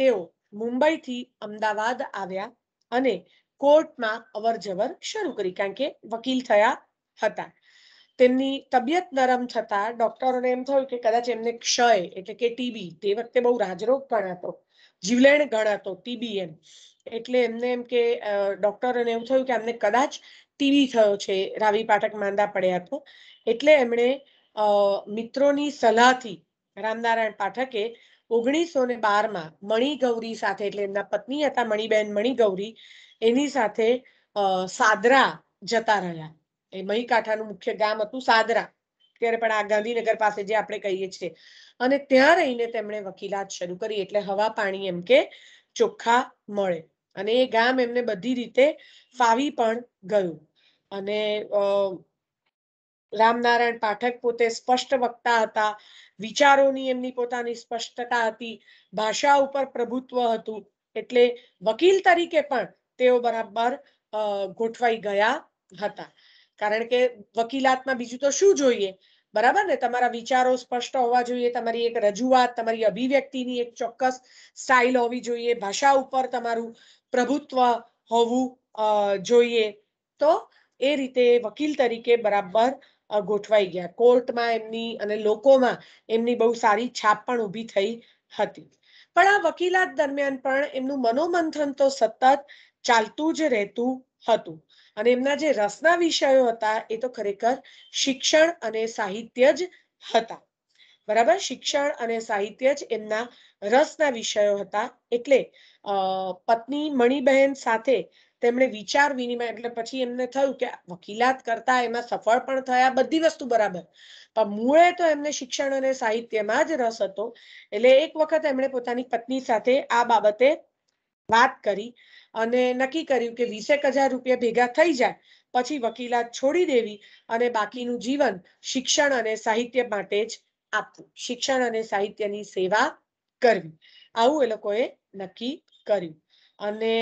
તેઓ મુંબઈથી અમદાવાદ આવ્યા અને કોર્ટમાં અવરજવર શરૂ કરી કારણ કે વકીલ થયા હતા તેમની તબિયત નરમ થતા ડોક્ટરોને એમ થયું કે કદાચ એમને ક્ષય એટલે કે ટીબી તે વખતે બહુ રાજરોગ ગણાતો જીવલેણ ગણાતો ટીબી એમ એટલે એમને એમ કે ડોક્ટરોને એમ થયું કે એમને કદાચ ટીબી થયો છે રાવી પાઠક માંદા પડ્યા હતો એટલે એમણે મિત્રોની સલાહથી રામનારાયણ પાઠકે ઓગણીસો ને બારમાં મણિગૌરી સાથે એટલે એમના પત્ની હતા મણિબેન મણિગૌરી એની સાથે સાદરા જતા રહ્યા એ મહીકાંઠાનું મુખ્ય ગામ હતું સાદરા ત્યારે પણ આ ગાંધીનગર પાસે જે આપણે કહીએ છીએ અને ત્યાં રહીને તેમણે વકીલાત શરૂ કરી એટલે હવા પાણી એમ કે ચોખ્ખા મળે અને એ ગામ એમને બધી રીતે ફાવી પણ ગયું અને રામનારાયણ પાઠક પોતે સ્પષ્ટ વક્તા હતા વિચારોની એમની પોતાની સ્પષ્ટતા હતી ભાષા ઉપર પ્રભુત્વ હતું એટલે વકીલ તરીકે પણ તેઓ બરાબર ગોઠવાઈ ગયા હતા કારણ કે વકીલાતમાં બીજું તો શું જોઈએ બરાબર ને તમારા વિચારો સ્પષ્ટ હોવા જોઈએ તમારી એક રજૂઆત તમારી અભિવ્યક્તિની એક ચોક્કસ સ્ટાઇલ હોવી જોઈએ ભાષા ઉપર તમારું પ્રભુત્વ હોવું જોઈએ તો એ રીતે વકીલ તરીકે બરાબર ગોઠવાઈ ગયા કોર્ટમાં એમની અને લોકોમાં એમની બહુ સારી છાપ પણ ઊભી થઈ હતી પણ આ વકીલાત દરમિયાન પણ એમનું મનોમંથન તો સતત ચાલતું જ રહેતું હતું અને એમના જે રસના વિષયો હતા એ તો ખરેખર શિક્ષણ અને સાહિત્ય જ હતા બરાબર શિક્ષણ અને સાહિત્ય જ એમના રસના વિષયો હતા એટલે પત્ની મણિબહેન સાથે તેમણે વિચાર વિનિમય એટલે પછી એમને થયું કે વકીલાત કરતા એમાં સફળ પણ થયા બધી વસ્તુ બરાબર પણ મૂળે તો એમને શિક્ષણ અને સાહિત્યમાં જ રસ હતો એટલે એક વખત એમણે પોતાની પત્ની સાથે આ બાબતે વાત કરી અને નક્કી કર્યું કે વીસેક હજાર રૂપિયા ભેગા થઈ જાય પછી વકીલાત છોડી દેવી અને બાકીનું જીવન શિક્ષણ અને સાહિત્ય માટે જ આપવું શિક્ષણ અને સાહિત્યની સેવા કરવી આવું એ લોકોએ નક્કી કર્યું અને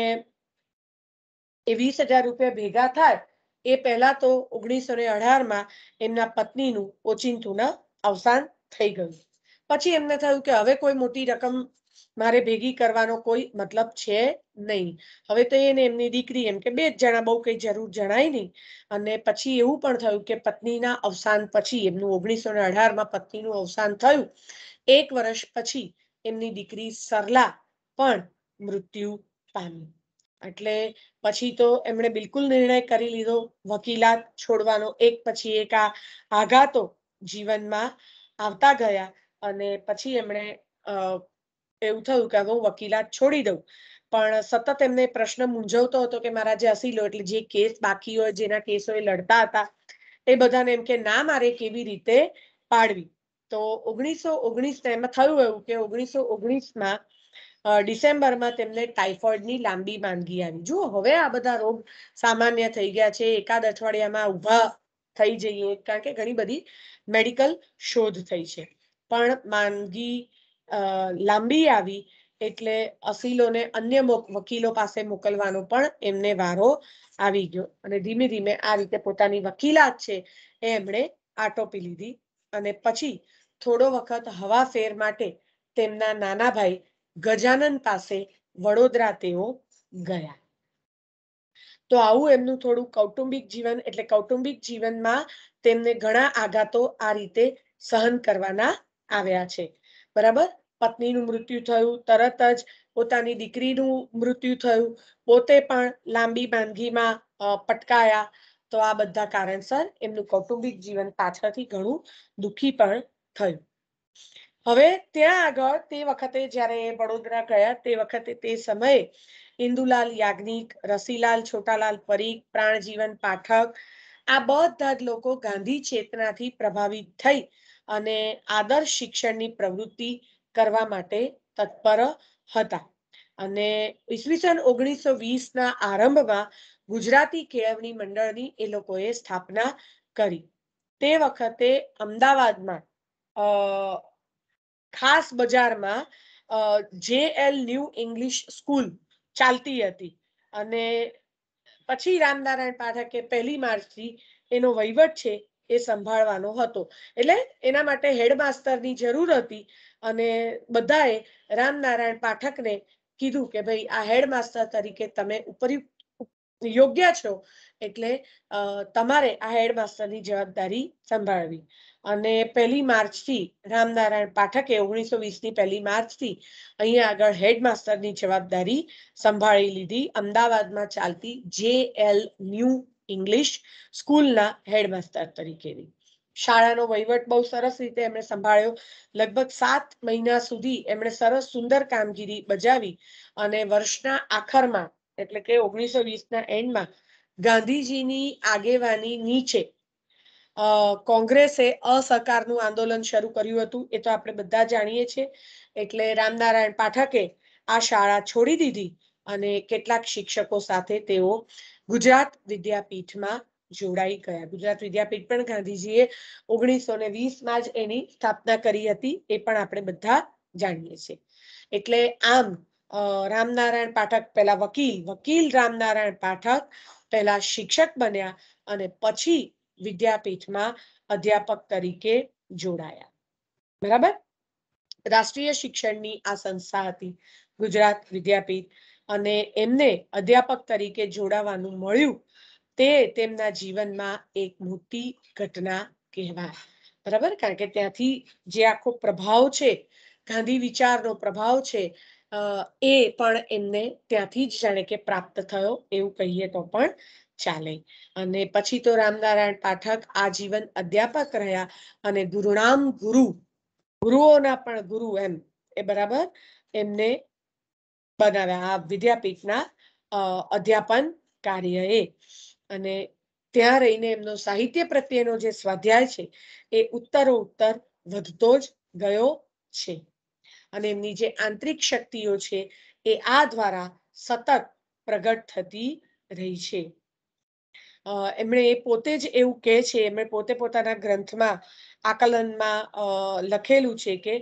એ વીસ હજાર રૂપિયા ભેગા થાય એ પહેલા તો ઓગણીસો ને અઢારમાં એમના પત્નીનું ઓચિંતું અવસાન થઈ ગયું પછી એમને થયું કે હવે કોઈ મોટી રકમ મારે ભેગી કરવાનો કોઈ મતલબ છે નહીં હવે તો એને એમની દીકરી એમ કે બે જ જણા બહુ કઈ જરૂર જણાય નહીં અને પછી એવું પણ થયું કે પત્નીના અવસાન પછી એમનું ઓગણીસો ને અઢારમાં પત્નીનું અવસાન થયું એક વર્ષ પછી એમની દીકરી સરલા પણ મૃત્યુ પામી એટલે પછી તો એમણે બિલકુલ નિર્ણય કરી લીધો વકીલાત છોડવાનો એક પછી એક આ આઘાતો જીવનમાં આવતા ગયા અને પછી એમણે એવું થયું કે હું વકીલાત છોડી દઉં પણ સતત એમને પ્રશ્ન મૂંઝવતો હતો કે મારા જે અસીલો એટલે જે કેસ બાકી હોય જેના કેસો એ લડતા હતા એ બધાને એમ કે ના મારે કેવી રીતે પાડવી તો ઓગણીસો ઓગણીસ એમાં થયું એવું કે ઓગણીસો ઓગણીસમાં ડિસેમ્બરમાં તેમને ટાઇફોઇડની લાંબી માંદગી આવી જુઓ હવે આ બધા રોગ સામાન્ય થઈ ગયા છે એકાદ અઠવાડિયામાં ઊભા થઈ જઈએ કારણ કે ઘણી બધી મેડિકલ શોધ થઈ છે પણ માંદગી લાંબી આવી એટલે અસીલોને અન્ય વકીલો પાસે મોકલવાનો પણ એમને વારો આવી ગયો અને ધીમે ધીમે આ રીતે પોતાની વકીલાત છે એ એમણે આટોપી લીધી અને પછી થોડો વખત હવાફેર માટે તેમના નાના ભાઈ ગજાનન પાસે વડોદરા તેઓ ગયા તો આવું એમનું થોડું કૌટુંબિક જીવન એટલે કૌટુંબિક જીવનમાં તેમને ઘણા આઘાતો આ રીતે સહન કરવાના આવ્યા છે બરાબર પત્નીનું મૃત્યુ થયું તરત જ પોતાની દીકરીનું મૃત્યુ થયું પોતે પણ લાંબી માંદગીમાં પટકાયા તો આ બધા કારણસર એમનું કૌટુંબિક જીવન પાછળથી ઘણું દુઃખી પણ થયું હવે ત્યાં આગળ તે વખતે જ્યારે વડોદરા ગયા તે વખતે તે સમયે ઇન્દુલાલ યાજ્ઞિક રસીલાલ છોટાલાલ પરીખ પ્રાણજીવન પાઠક આ બધા જ લોકો ગાંધી ચેતનાથી પ્રભાવિત થઈ અને આદર્શ શિક્ષણની પ્રવૃત્તિ કરવા માટે તત્પર હતા અને ઈસવીસન ઓગણીસો વીસ ના આરંભમાં ગુજરાતી કેળવણી મંડળની એ લોકોએ સ્થાપના કરી તે વખતે અમદાવાદમાં અ ખાસ બજારમાં જે એલ ન્યૂ ઇંગ્લિશ સ્કૂલ ચાલતી હતી અને પછી રામનારાયણ પાઠકે પહેલી માર્ચથી એનો વહીવટ છે એ સંભાળવાનો હતો એટલે એના માટે હેડમાસ્ટરની જરૂર હતી અને બધાએ રામનારાયણ પાઠકને કીધું કે ભાઈ આ હેડમાસ્ટર તરીકે તમે ઉપરી યોગ્ય છો એટલે તમારે આ હેડમાસ્ટરની જવાબદારી સંભાળવી અને પહેલી માર્ચથી રામનારાયણ પાઠકે ઓગણીસો વીસની પહેલી માર્ચથી અહીંયા આગળ હેડમાસ્ટરની જવાબદારી સંભાળી લીધી અમદાવાદમાં ચાલતી જે એલ ન્યૂ ઇંગ્લિશ સ્કૂલના હેડમાસ્ટર તરીકેની શાળાનો વહીવટ બહુ સરસ રીતે એમણે સંભાળ્યો લગભગ સાત મહિના સુધી એમણે સરસ સુંદર કામગીરી બજાવી અને વર્ષના આખરમાં એટલે કે ઓગણીસો વીસના એન્ડમાં ગાંધીજીની આગેવાની નીચે કોંગ્રેસે અસહકારનું આંદોલન શરૂ કર્યું હતું એ તો આપણે બધા જાણીએ છીએ એટલે રામનારાયણ પાઠકે આ શાળા છોડી દીધી અને કેટલાક શિક્ષકો સાથે તેઓ ગુજરાત વિદ્યાપીઠમાં જોડાઈ ગયા ગુજરાત વિદ્યાપીઠ પણ ગાંધીજીએ ઓગણીસો ને વીસમાં જ એની સ્થાપના કરી હતી એ પણ આપણે બધા જાણીએ છીએ એટલે આમ રામનારાયણ પાઠક પહેલા વકીલ વકીલ રામનારાયણ પાઠક પહેલા શિક્ષક બન્યા અને પછી વિદ્યાપીઠમાં અધ્યાપક તરીકે જોડાયા બરાબર રાષ્ટ્રીય શિક્ષણની આ સંસ્થા હતી ગુજરાત વિદ્યાપીઠ અને એમને અધ્યાપક તરીકે જોડાવાનું મળ્યું તે તેમના જીવનમાં એક મોટી ઘટના કહેવાય બરાબર કારણ કે ત્યાંથી જે આખો પ્રભાવ છે ગાંધી વિચારનો પ્રભાવ છે એ પણ એમને ત્યાંથી જ જાણે કે પ્રાપ્ત થયો એવું કહીએ તો પણ ચાલે અને પછી તો રામનારાયણ પાઠક આજીવન અધ્યાપક રહ્યા અને ગુરુણામ ગુરુ ગુરુઓના પણ ગુરુ એમ એ બરાબર એમને બનાવ્યા આ વિદ્યાપીઠના અધ્યાપન કાર્યએ અને ત્યાં રહીને એમનો સાહિત્ય પ્રત્યેનો જે સ્વાધ્યાય છે એ ઉત્તરો ઉત્તર વધતો જ ગયો છે અને એમની જે આંતરિક શક્તિઓ છે એ આ દ્વારા સતત પ્રગટ થતી રહી છે એમણે પોતે જ એવું કહે છે એમણે પોતે પોતાના ગ્રંથમાં આકલનમાં લખેલું છે કે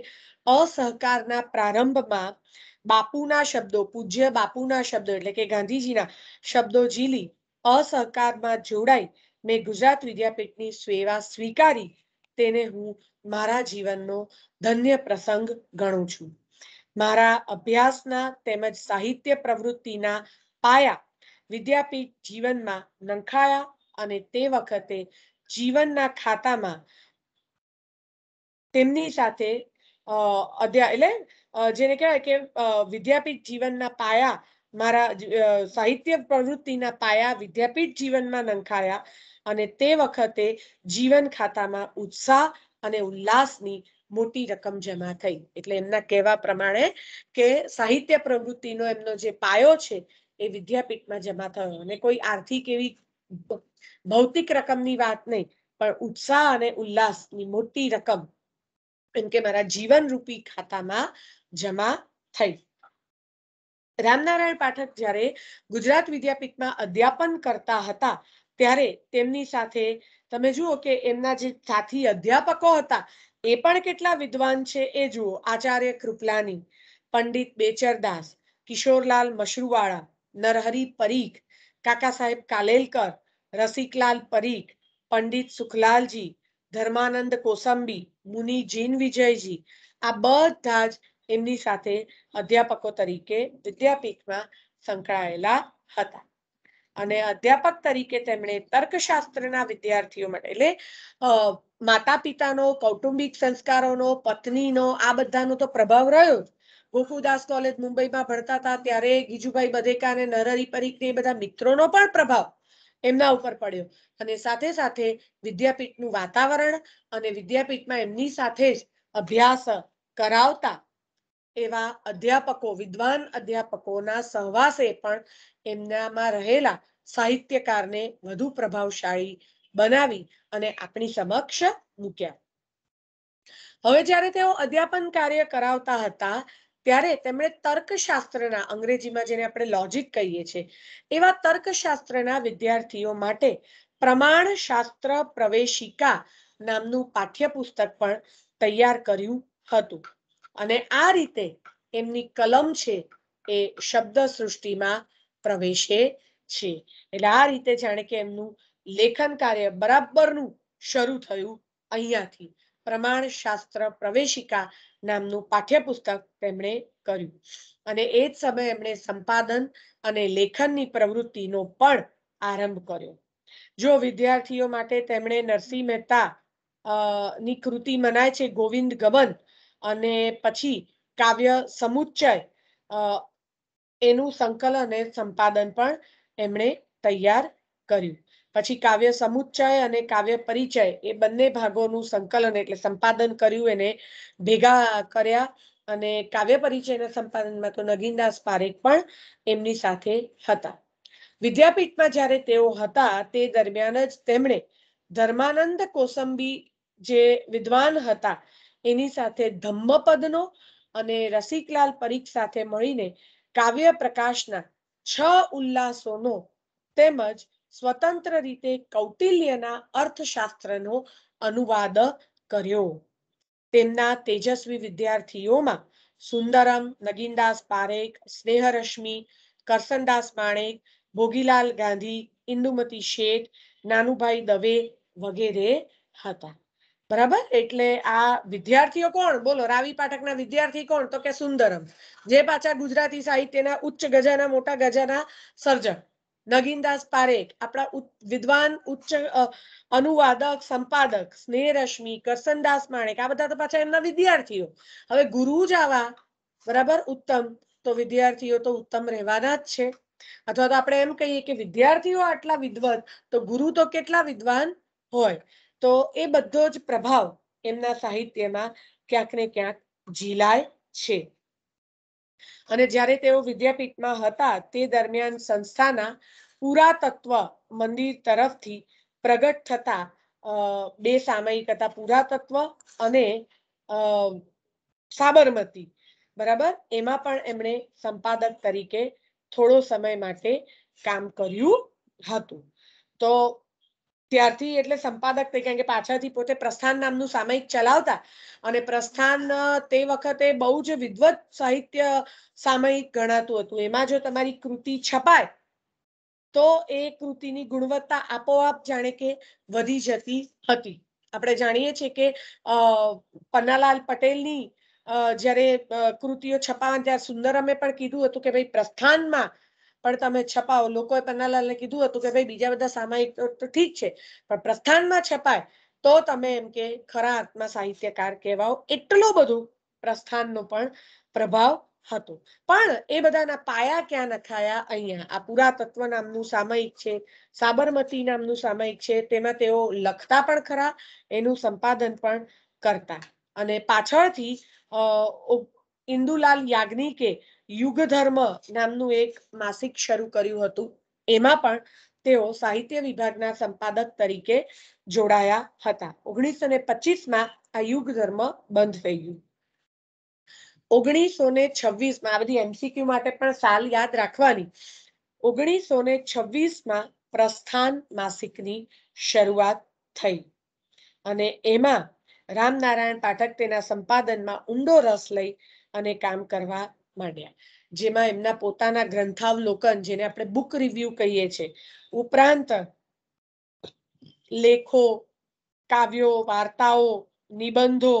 અસહકારના પ્રારંભમાં બાપુના શબ્દો પૂજ્ય બાપુના શબ્દો એટલે કે ગાંધીજીના શબ્દો ઝીલી અસહકારમાં જોડાઈ મેં ગુજરાત વિદ્યાપીઠની સેવા સ્વીકારી તેને હું મારા જીવનનો ધન્ય પ્રસંગ ગણું છું મારા અભ્યાસના તેમજ સાહિત્ય પ્રવૃત્તિના પાયા વિદ્યાપીઠ જીવનમાં નંખાયા અને તે વખતે જીવનના ખાતામાં તેમની સાથે અધ્યા એટલે જેને કહેવાય કે વિદ્યાપીઠ જીવનના પાયા મારા સાહિત્ય પ્રવૃત્તિના પાયા વિદ્યાપીઠ જીવનમાં નંખાયા અને તે વખતે જીવન ખાતામાં ઉત્સાહ અને ઉલ્લાસની મોટી રકમ જમા થઈ એટલે એમના કહેવા પ્રમાણે કે સાહિત્ય પ્રવૃત્તિનો એમનો જે પાયો છે એ વિદ્યાપીઠમાં જમા થયો અને કોઈ આર્થિક એવી ભૌતિક રકમની વાત નહીં પણ ઉત્સાહ અને ઉલ્લાસની મોટી રકમ એમ કે મારા જીવન રૂપી ખાતામાં જમા થઈ રામનારાયણ પાઠક જ્યારે ગુજરાત વિદ્યાપીઠમાં અધ્યાપન કરતા હતા ત્યારે તેમની સાથે તમે જુઓ કે એમના જે સાથી અધ્યાપકો હતા એ પણ કેટલા વિદ્વાન છે એ જુઓ આચાર્ય કૃપલાની પંડિત બેચરદાસ કિશોરલાલ મશરૂવાળા નરહરી પરીખ કાકા સાહેબ કાલેલકર રસિકલાલ પરીખ પંડિત સુખલાલજી ધર્માનંદ કોસંબી મુનિ જીન વિજયજી આ બધા જ એમની સાથે અધ્યાપકો તરીકે વિદ્યાપીઠમાં સંકળાયેલા હતા અને અધ્યાપક તરીકે તેમણે તર્કશાસ્ત્રના વિદ્યાર્થીઓ માટે એટલે માતા પિતાનો કૌટુંબિક સંસ્કારોનો પત્નીનો આ બધાનો તો પ્રભાવ રહ્યો જ ગોકુદાસ કોલેજ મુંબઈમાં ભણતા હતા ત્યારે ગીજુભાઈ બધેકા અને નરહરી પરીખ એ બધા મિત્રોનો પણ પ્રભાવ એમના ઉપર પડ્યો અને સાથે સાથે વિદ્યાપીઠનું વાતાવરણ અને વિદ્યાપીઠમાં એમની સાથે જ અભ્યાસ કરાવતા એવા અધ્યાપકો વિદ્વાન અધ્યાપકોના સહવાસે પણ એમનામાં રહેલા સાહિત્યકારને વધુ પ્રભાવશાળી બનાવી અને આપણી સમક્ષ મૂક્યા હવે જ્યારે તેઓ અધ્યાપન કાર્ય કરાવતા હતા ત્યારે તેમણે તર્કશાસ્ત્રના અંગ્રેજીમાં જેને આપણે લોજિક કહીએ છીએ એવા તર્કશાસ્ત્રના વિદ્યાર્થીઓ માટે પ્રમાણશાસ્ત્ર પ્રવેશિકા નામનું પાઠ્યપુસ્તક પણ તૈયાર કર્યું હતું અને આ રીતે એમની કલમ છે એ શબ્દ સૃષ્ટિમાં પ્રવેશે છે એટલે આ રીતે જાણે કે એમનું લેખન કાર્ય બરાબરનું શરૂ થયું અહીંયાથી પ્રમાણ શાસ્ત્ર પ્રવેશિકા નામનું પાઠ્યપુસ્તક તેમણે કર્યું અને એ જ સમયે એમણે સંપાદન અને લેખનની પ્રવૃત્તિનો પણ આરંભ કર્યો જો વિદ્યાર્થીઓ માટે તેમણે નરસિંહ મહેતા ની કૃતિ મનાય છે ગોવિંદ ગબન અને પછી કાવ્ય સમુચ્ચય એનું સંકલન અને સંપાદન પણ એમણે તૈયાર કર્યું પછી કાવ્ય સમુચ્ચય અને કાવ્ય પરિચય એ બંને ભાગોનું સંકલન એટલે સંપાદન કર્યું એને ભેગા કર્યા અને કાવ્ય પરિચયના સંપાદનમાં તો નગીનદાસ પારેખ પણ એમની સાથે હતા વિદ્યાપીઠમાં જ્યારે તેઓ હતા તે દરમિયાન જ તેમણે ધર્માનંદ કોસંબી જે વિદ્વાન હતા એની સાથે ધમ્મપદનો અને રસિકલાલ પરીખ સાથે મળીને કાવ્ય પ્રકાશના છ ઉલ્લાસોનો તેમજ સ્વતંત્ર રીતે કૌટિલ્યના અર્થશાસ્ત્રનો અનુવાદ કર્યો તેમના તેજસ્વી વિદ્યાર્થીઓમાં સુંદરમ નગીનદાસ પારેખ સ્નેહરશ્મિ કરસનદાસ માણેક ભોગીલાલ ગાંધી ઇન્દુમતી શેઠ નાનુભાઈ દવે વગેરે હતા બરાબર એટલે આ વિદ્યાર્થીઓ કોણ બોલો રાવી પાઠકના વિદ્યાર્થી કોણ તો કે સુંદરમ જે પાછા ગુજરાતી સાહિત્યના ઉચ્ચ ગજાના મોટા ગજાના સર્જક નગીનદાસ પારેખ આપણા વિદ્વાન ઉચ્ચ અનુવાદક સંપાદક સ્નેહ રશ્મિ કરસનદાસ માણેક આ બધા તો પાછા એમના વિદ્યાર્થીઓ હવે ગુરુ જ આવા બરાબર ઉત્તમ તો વિદ્યાર્થીઓ તો ઉત્તમ રહેવાના જ છે અથવા તો આપણે એમ કહીએ કે વિદ્યાર્થીઓ આટલા વિદ્વત તો ગુરુ તો કેટલા વિદ્વાન હોય તો એ બધો જ પ્રભાવ એમના સાહિત્યમાં ક્યાંક ને ક્યાંક ઝીલાય છે અને જ્યારે તેઓ વિદ્યાપીઠમાં હતા તે દરમિયાન સંસ્થાના પુરાતત્વ મંદિર તરફથી પ્રગટ થતા બે સામયિક હતા પુરાતત્વ અને સાબરમતી બરાબર એમાં પણ એમણે સંપાદક તરીકે થોડો સમય માટે કામ કર્યું હતું તો ત્યારથી એટલે સંપાદક થઈ કારણ કે પાછળથી પોતે પ્રસ્થાન નામનું સામયિક ચલાવતા અને પ્રસ્થાન તે વખતે બહુ જ વિદ્વત સાહિત્ય સામયિક ગણાતું હતું એમાં જો તમારી કૃતિ છપાય તો એ કૃતિની ગુણવત્તા આપોઆપ જાણે કે વધી જતી હતી આપણે જાણીએ છીએ કે પન્નાલાલ પટેલની જ્યારે કૃતિઓ છપાવા ત્યારે સુંદરમે પણ કીધું હતું કે ભાઈ પ્રસ્થાનમાં પણ તમે છપાવો લોકોએ પન્નાલાલને કીધું હતું કે ભાઈ બીજા બધા સામાયિક તો ઠીક છે પણ પ્રસ્થાનમાં છપાય તો તમે એમ કે ખરા આત્મા સાહિત્યકાર કહેવાઓ એટલો બધો પ્રસ્થાનનો પણ પ્રભાવ હતો પણ એ બધાના પાયા ક્યાં નખાયા અહીંયા આ પુરાતત્વ નામનું સામયિક છે સાબરમતી નામનું સામયિક છે તેમાં તેઓ લખતા પણ ખરા એનું સંપાદન પણ કરતા અને પાછળથી ઇન્દુલાલ યાજ્ઞિકે યુગધર્મ નામનું એક માસિક શરૂ કર્યું હતું એમાં પણ તેઓ સાહિત્ય વિભાગના સંપાદક તરીકે જોડાયા હતા ઓગણીસો ને પચીસમાં આ યુગ ધર્મ બંધ થઈ ગયું ઓગણીસો ને છવ્વીસમાં આ બધી એમસીક્યુ માટે પણ સાલ યાદ રાખવાની ઓગણીસો ને છવ્વીસમાં પ્રસ્થાન માસિકની શરૂઆત થઈ અને એમાં રામનારાયણ પાઠક તેના સંપાદનમાં ઊંડો રસ લઈ અને કામ કરવા માંડ્યા જેમાં એમના પોતાના ગ્રંથાવલોકન જેને આપણે બુક રિવ્યુ કહીએ છીએ ઉપરાંત લેખો કાવ્યો વાર્તાઓ નિબંધો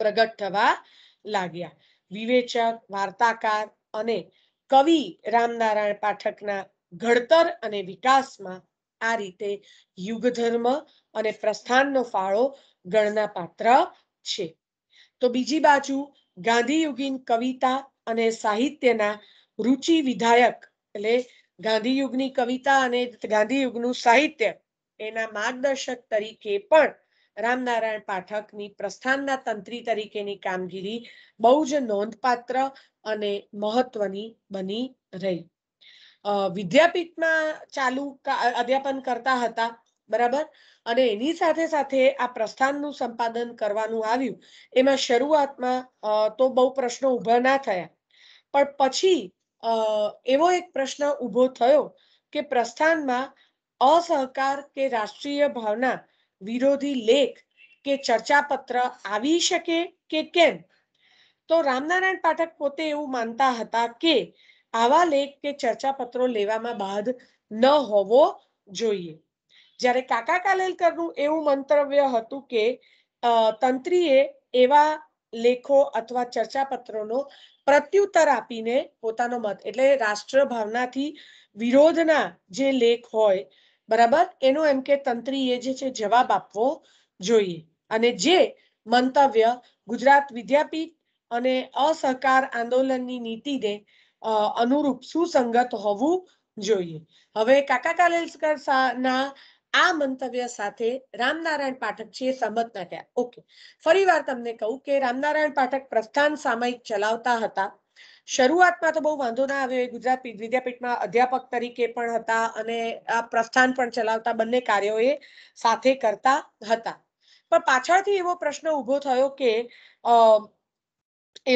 પ્રગટ થવા લાગ્યા વિવેચક વાર્તાકાર અને કવિ રામનારાયણ પાઠકના ઘડતર અને વિકાસમાં આ રીતે યુગધર્મ અને પ્રસ્થાનનો ફાળો ગણના પાત્ર છે તો બીજી બાજુ ગાંધીયુગીન કવિતા અને સાહિત્યના રુચિ વિધાયક એટલે ગાંધીયુગની કવિતા અને ગાંધીયુગનું સાહિત્ય એના માર્ગદર્શક તરીકે પણ રામનારાયણ પાઠકની પ્રસ્થાનના તંત્રી તરીકેની કામગીરી બહુ જ નોંધપાત્ર અને મહત્વની બની રહી વિદ્યાપીઠમાં ચાલુ અધ્યાપન કરતા હતા બરાબર અને એની સાથે સાથે આ પ્રસ્થાનનું સંપાદન કરવાનું આવ્યું એમાં શરૂઆતમાં તો બહુ પ્રશ્નો ઊભા ના થયા પણ પછી એવો એક પ્રશ્ન ઊભો થયો કે પ્રસ્થાનમાં અસહકાર કે રાષ્ટ્રીય ભાવના વિરોધી લેખ કે ચર્ચાપત્ર આવી શકે કે કેમ તો રામનારાયણ પાઠક પોતે એવું માનતા હતા કે આવા લેખ કે ચર્ચાપત્રો લેવામાં બાદ ન હોવો જોઈએ જ્યારે કાકા કાલેલકરનું એવું મંતવ્ય હતું કે તંત્રીએ એવા લેખો અથવા ચર્ચાપત્રોનો પ્રત્યુત્તર આપીને પોતાનો મત એટલે રાષ્ટ્ર ભાવનાથી વિરોધના જે લેખ હોય બરાબર એનો એમ કે તંત્રીએ જે છે જવાબ આપવો જોઈએ અને જે મંતવ્ય ગુજરાત વિદ્યાપીઠ અને અસહકાર આંદોલનની નીતિને અનુરૂપ સુસંગત હોવું જોઈએ હવે કાકા કાલેલકર ના આ મંતવ્ય સાથે રામનારાયણ પાઠકજીએ સંમત ન ઓકે ફરી વાર તમને કહું કે રામનારાયણ પાઠક પ્રસ્થાન સામયિક ચલાવતા હતા શરૂઆતમાં તો બહુ વાંધો ના આવ્યો એ ગુજરાત વિદ્યાપીઠમાં અધ્યાપક તરીકે પણ હતા અને આ પ્રસ્થાન પણ ચલાવતા બંને કાર્યો એ સાથે કરતા હતા પણ પાછળથી એવો પ્રશ્ન ઉભો થયો કે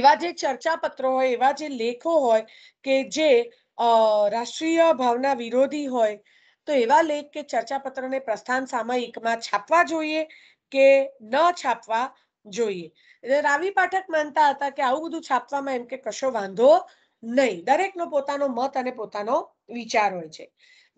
એવા જે ચર્ચા પત્રો હોય એવા જે લેખો હોય કે જે રાષ્ટ્રીય ભાવના વિરોધી હોય તો એવા લેખ કે ચર્ચાપત્રને પ્રસ્થાન સામયિકમાં છાપવા જોઈએ કે ન છાપવા જોઈએ એટલે રાવી પાઠક માનતા હતા કે આવું બધું છાપવામાં એમ કે કશો વાંધો નહીં દરેકનો પોતાનો મત અને પોતાનો વિચાર હોય છે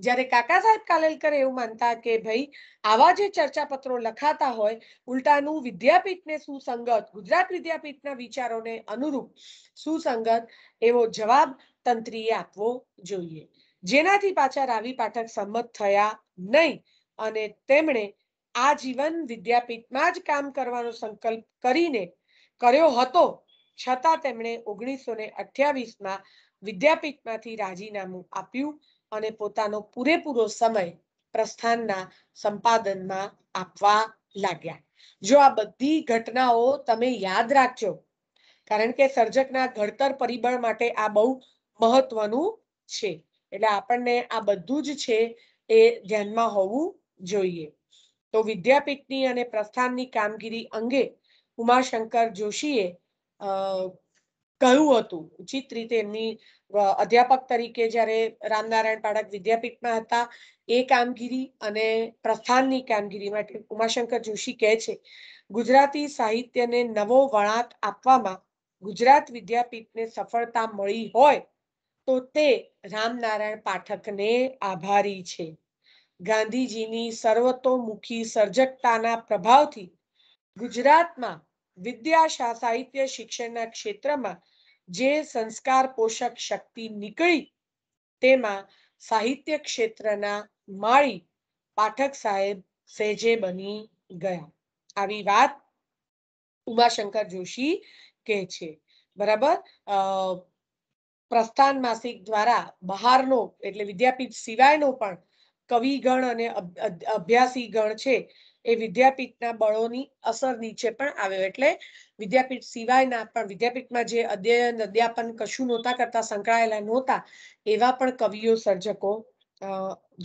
જ્યારે કાકા સાહેબ કાલેલકર એવું માનતા કે ભાઈ આવા જે ચર્ચાપત્રો લખાતા હોય ઉલટાનું વિદ્યાપીઠને સુસંગત ગુજરાત વિદ્યાપીઠના વિચારોને અનુરૂપ સુસંગત એવો જવાબ તંત્રીએ આપવો જોઈએ જેનાથી પાછા રાવી પાઠક સંમત થયા નહીં અને તેમણે આજીવન વિદ્યાપીઠમાં જ કામ કરવાનો સંકલ્પ કરીને કર્યો હતો છતાં તેમણે ઓગણીસો ને અઠ્યાવીસમાં વિદ્યાપીઠમાંથી રાજીનામું આપ્યું અને પોતાનો પૂરેપૂરો સમય પ્રસ્થાનના સંપાદનમાં આપવા લાગ્યા જો આ બધી ઘટનાઓ તમે યાદ રાખજો કારણ કે સર્જકના ઘડતર પરિબળ માટે આ બહુ મહત્વનું છે એટલે આપણને આ બધું જ છે એ ધ્યાનમાં હોવું જોઈએ તો વિદ્યાપીઠની અને પ્રસ્થાનની કામગીરી અંગે ઉમાશંકર જોશીએ કહ્યું હતું ઉચિત રીતે એમની અધ્યાપક તરીકે જ્યારે રામનારાયણ પાઠક વિદ્યાપીઠમાં હતા એ કામગીરી અને પ્રસ્થાનની કામગીરી માટે ઉમાશંકર જોશી કહે છે ગુજરાતી સાહિત્યને નવો વળાંક આપવામાં ગુજરાત વિદ્યાપીઠને સફળતા મળી હોય તો તે રામનારાયણ પાઠકને આભારી છે ગાંધીજીની સર્વતોમુખી સર્જકતાના પ્રભાવથી ગુજરાતમાં વિદ્યાશા સાહિત્ય શિક્ષણના ક્ષેત્રમાં જે સંસ્કાર પોષક શક્તિ નીકળી તેમાં સાહિત્ય ક્ષેત્રના માળી પાઠક સાહેબ સેજે બની ગયા આવી વાત ઉમાશંકર જોશી કહે છે બરાબર અ પ્રસ્થાન માસિક દ્વારા બહારનો એટલે વિદ્યાપીઠ સિવાયનો પણ કવિગણ અને અભ્યાસી ગણ છે એ વિદ્યાપીઠના બળોની અસર નીચે પણ આવ્યો એટલે વિદ્યાપીઠ સિવાયના પણ વિદ્યાપીઠમાં જે અધ્યયન અધ્યાપન કશું નહોતા કરતા સંકળાયેલા નહોતા એવા પણ કવિઓ સર્જકો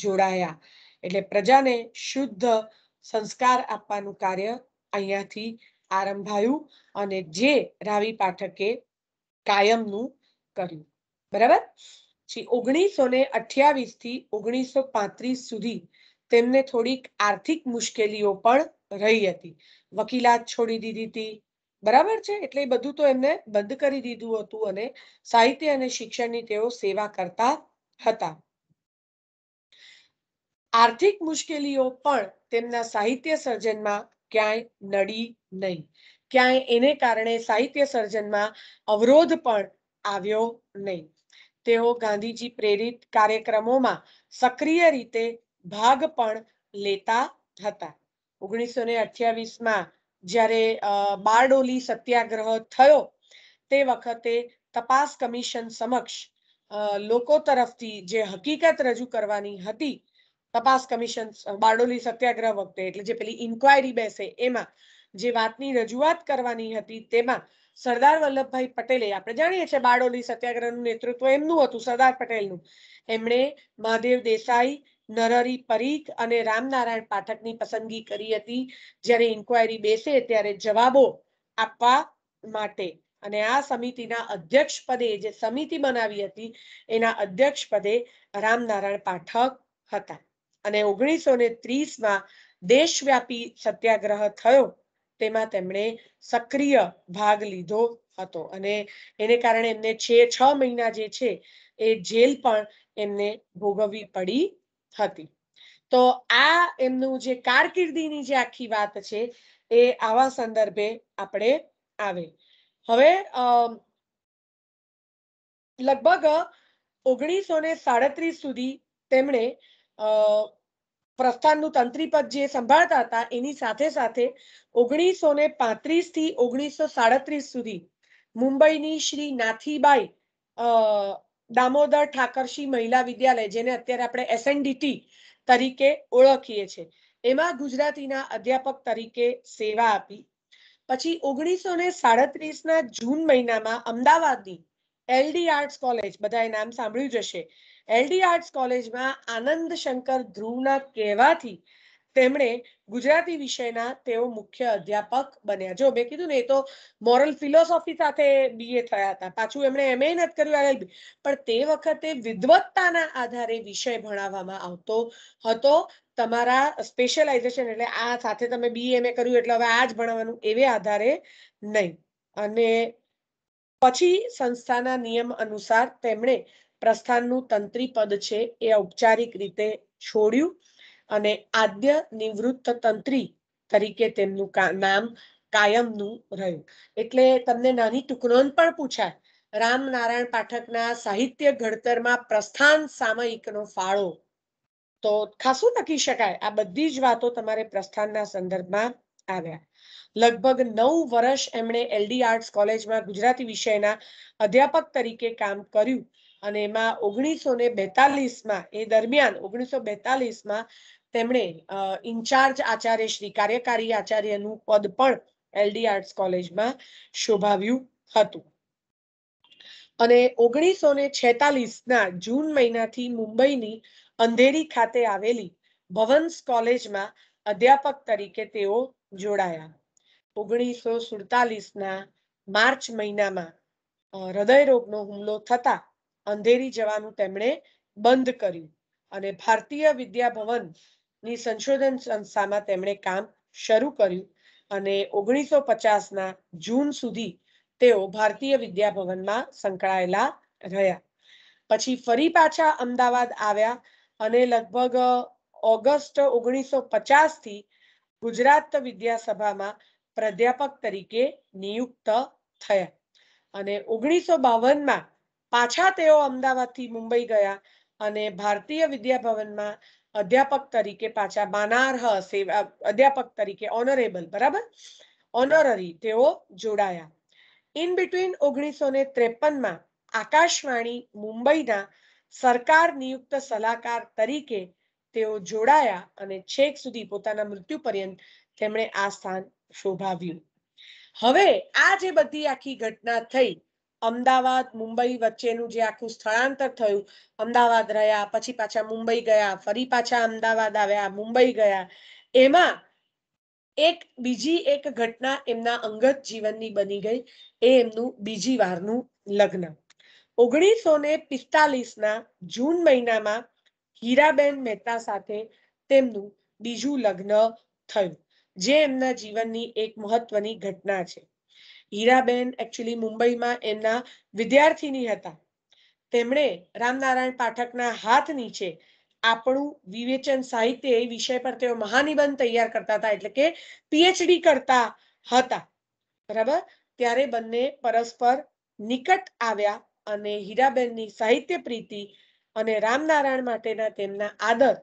જોડાયા એટલે પ્રજાને શુદ્ધ સંસ્કાર આપવાનું કાર્ય અહીંયાથી આરંભાયું અને જે રાવી પાઠકે કાયમનું કર્યું બરાબર જી ઓગણીસો ને અઠ્યાવીસ થી ઓગણીસો પાંત્રીસ સુધી તેમને થોડીક આર્થિક મુશ્કેલીઓ પણ રહી હતી વકીલાત છોડી દીધી હતી બરાબર છે એટલે બધું તો એમને બંધ કરી દીધું હતું અને સાહિત્ય અને શિક્ષણની તેઓ સેવા કરતા હતા આર્થિક મુશ્કેલીઓ પણ તેમના સાહિત્ય સર્જનમાં ક્યાંય નડી નહીં ક્યાંય એને કારણે સાહિત્ય સર્જનમાં અવરોધ પણ આવ્યો નહીં તેઓ ગાંધીજી પ્રેરિત કાર્યક્રમોમાં સક્રિય રીતે ભાગ પણ લેતા હતા ઓગણીસો ને અઠ્યાવીસમાં જ્યારે બારડોલી સત્યાગ્રહ થયો તે વખતે તપાસ કમિશન સમક્ષ લોકો તરફથી જે હકીકત રજૂ કરવાની હતી તપાસ કમિશન બારડોલી સત્યાગ્રહ વખતે એટલે જે પેલી ઇન્ક્વાયરી બેસે એમાં જે વાતની રજૂઆત કરવાની હતી તેમાં સરદાર વલ્લભભાઈ પટેલે આપણે જાણીએ છીએ બારડોલી સત્યાગ્રહનું નેતૃત્વ એમનું હતું સરદાર પટેલનું એમણે મહાદેવ દેસાઈ નરહરી પરીખ અને રામનારાયણ પાઠકની પસંદગી કરી હતી જ્યારે ઇન્કવાયરી બેસે ત્યારે જવાબો આપવા માટે અને આ સમિતિના અધ્યક્ષ પદે જે સમિતિ બનાવી હતી એના અધ્યક્ષ પદે રામનારાયણ પાઠક હતા અને ઓગણીસો ને ત્રીસમાં દેશવ્યાપી સત્યાગ્રહ થયો તેમાં તેમણે સક્રિય ભાગ લીધો હતો અને એને કારણે એમને છે છ મહિના જે છે એ જેલ પણ એમને ભોગવવી પડી હતી તો આ એમનું જે કારકિર્દીની જે આખી વાત છે એ આવા સંદર્ભે આપણે આવે હવે લગભગ ઓગણીસો ને સાડત્રીસ સુધી તેમણે પ્રસ્થાનનું તંત્રી જે સંભાળતા હતા એની સાથે સાથે ઓગણીસો ને પાંત્રીસ થી ઓગણીસો સાડત્રીસ સુધી મુંબઈની શ્રી નાથીબાઈ દામોદર ઠાકરશી મહિલા વિદ્યાલય જેને અત્યારે આપણે એસએનડીટી તરીકે ઓળખીએ છીએ એમાં ગુજરાતીના અધ્યાપક તરીકે સેવા આપી પછી ઓગણીસો ને સાડત્રીસના જૂન મહિનામાં અમદાવાદની એલડી આર્ટ્સ કોલેજ બધાએ નામ સાંભળ્યું જશે એલડી આર્ટસ કોલેજમાં આનંદ શંકર ધ્રુવના કહેવાથી તેમણે ગુજરાતી વિષયના તેઓ મુખ્ય અધ્યાપક બન્યા જો મેં કીધું ને એ તો મોરલ ફિલોસોફી સાથે બીએ થયા હતા પાછું એમણે એમએ નથી કર્યું આરએલબી પણ તે વખતે વિદવત્તાના આધારે વિષય ભણાવવામાં આવતો હતો તમારા સ્પેશિયલાઇઝેશન એટલે આ સાથે તમે બી એમ એ કર્યું એટલે હવે આ જ ભણવાનું એવે આધારે નહીં અને પછી સંસ્થાના નિયમ અનુસાર તેમણે પ્રસ્થાનનું તંત્રી પદ છે એ ઔપચારિક રીતે છોડ્યું અને આદ્ય નિવૃત્ત તંત્રી તરીકે તેમનું નામ કાયમનું રહ્યું એટલે તમને નાની ટુકડોન પણ પૂછાય રામનારાયણ પાઠકના સાહિત્ય ઘડતરમાં પ્રસ્થાન સામયિકનો ફાળો તો ખાસું લખી શકાય આ બધી જ વાતો તમારે પ્રસ્થાનના સંદર્ભમાં આવ્યા લગભગ નવ વર્ષ એમણે એલડી આર્ટ્સ કોલેજમાં ગુજરાતી વિષયના અધ્યાપક તરીકે કામ કર્યું અને એમાં ઓગણીસો ને બેતાલીસમાં એ દરમિયાન ઓગણીસો બેતાલીસમાં તેમણે ઇન્ચાર્જ આચાર્ય શ્રી કાર્યકારી આચાર્યનું પદ પણ એલડી આર્ટસ કોલેજમાં શોભાવ્યું હતું અને ઓગણીસો ને છેતાલીસના જૂન મહિનાથી મુંબઈની અંધેરી ખાતે આવેલી ભવન્સ કોલેજમાં અધ્યાપક તરીકે તેઓ જોડાયા ઓગણીસો સુડતાલીસના માર્ચ મહિનામાં હૃદય રોગનો હુમલો થતા અંધેરી જવાનું તેમણે બંધ કર્યું અને ભારતીય વિદ્યાભવન ની સંશોધન સંસ્થામાં તેમણે કામ શરૂ કર્યું અને ઓગણીસો પચાસના જૂન સુધી તેઓ ભારતીય વિદ્યાભવનમાં સંકળાયેલા રહ્યા પછી ફરી પાછા અમદાવાદ આવ્યા અને લગભગ ઓગસ્ટ ઓગણીસો પચાસથી ગુજરાત વિદ્યાસભામાં પ્રાધ્યાપક તરીકે નિયુક્ત થયા અને ઓગણીસો બાવનમાં પાછા તેઓ અમદાવાદથી મુંબઈ ગયા અને ભારતીય વિદ્યાભવનમાં અધ્યાપક તરીકે પાછા બાનાર્હ સેવા અધ્યાપક તરીકે ઓનરેબલ બરાબર ઓનરરી તેઓ જોડાયા ઇન બિટવીન ઓગણીસો ને ત્રેપનમાં આકાશવાણી મુંબઈના સરકાર નિયુક્ત સલાહકાર તરીકે તેઓ જોડાયા અને છેક સુધી પોતાના મૃત્યુ પર્યંત તેમણે આ સ્થાન શોભાવ્યું હવે આ જે બધી આખી ઘટના થઈ અમદાવાદ મુંબઈ વચ્ચેનું જે આખું સ્થળાંતર થયું અમદાવાદ રહ્યા પછી પાછા મુંબઈ ગયા ફરી પાછા અમદાવાદ આવ્યા મુંબઈ ગયા એમાં એક બીજી એક ઘટના એમના અંગત જીવનની બની ગઈ એ એમનું બીજી વારનું લગ્ન ઓગણીસો ને પિસ્તાલીસના જૂન મહિનામાં હીરાબેન મહેતા સાથે તેમનું બીજું લગ્ન થયું જે એમના જીવનની એક મહત્વની ઘટના છે હીરાબેન એકચ્યુઅલી મુંબઈમાં એમના વિદ્યાર્થીની હતા તેમણે રામનારાયણ પાઠકના હાથ નીચે આપણું વિવેચન સાહિત્ય એ વિષય પર તેઓ મહાનિબંધ તૈયાર કરતા હતા એટલે કે પીએચડી કરતા હતા બરાબર ત્યારે બંને પરસ્પર નિકટ આવ્યા અને હીરાબેનની સાહિત્ય પ્રીતિ અને રામનારાયણ માટેના તેમના આદર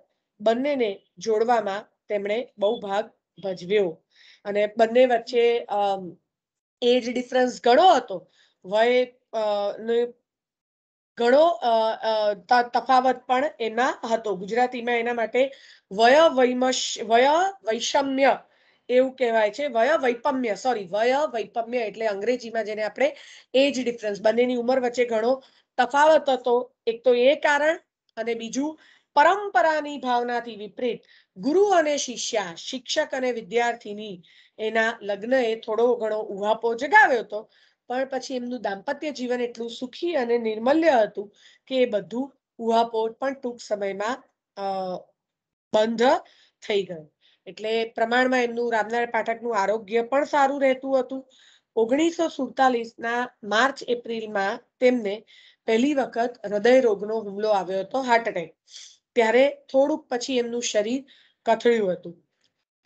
બંનેને જોડવામાં તેમણે બહુ ભાગ ભજવ્યો અને બંને વચ્ચે અમ એજ ડિફરન્સ ઘણો હતો વય ઘણો તફાવત પણ એના હતો ગુજરાતીમાં એના માટે વય વૈમશ વય વૈષમ્ય એવું કહેવાય છે વય વૈપમ્ય સોરી વય વૈપમ્ય એટલે અંગ્રેજીમાં જેને આપણે એજ ડિફરન્સ બંનેની ઉંમર વચ્ચે ઘણો તફાવત હતો એક તો એ કારણ અને બીજું પરંપરાની ભાવનાથી વિપરીત ગુરુ અને શિષ્યા શિક્ષક અને વિદ્યાર્થીની એના લગ્નએ થોડો ઘણો ઉહાપો જગાવ્યો હતો પણ પછી એમનું દાંપત્ય જીવન એટલું સુખી અને નિર્મલ્ય હતું કે એ બધું ઉહાપો પણ ટૂંક સમયમાં બંધ થઈ ગયું એટલે પ્રમાણમાં એમનું રામનારાયણ પાઠકનું આરોગ્ય પણ સારું રહેતું હતું ઓગણીસો સુડતાલીસના માર્ચ એપ્રિલમાં તેમને પહેલી વખત હૃદય રોગનો હુમલો આવ્યો હતો હાર્ટ એટેક ત્યારે થોડુંક પછી એમનું શરીર કથળ્યું હતું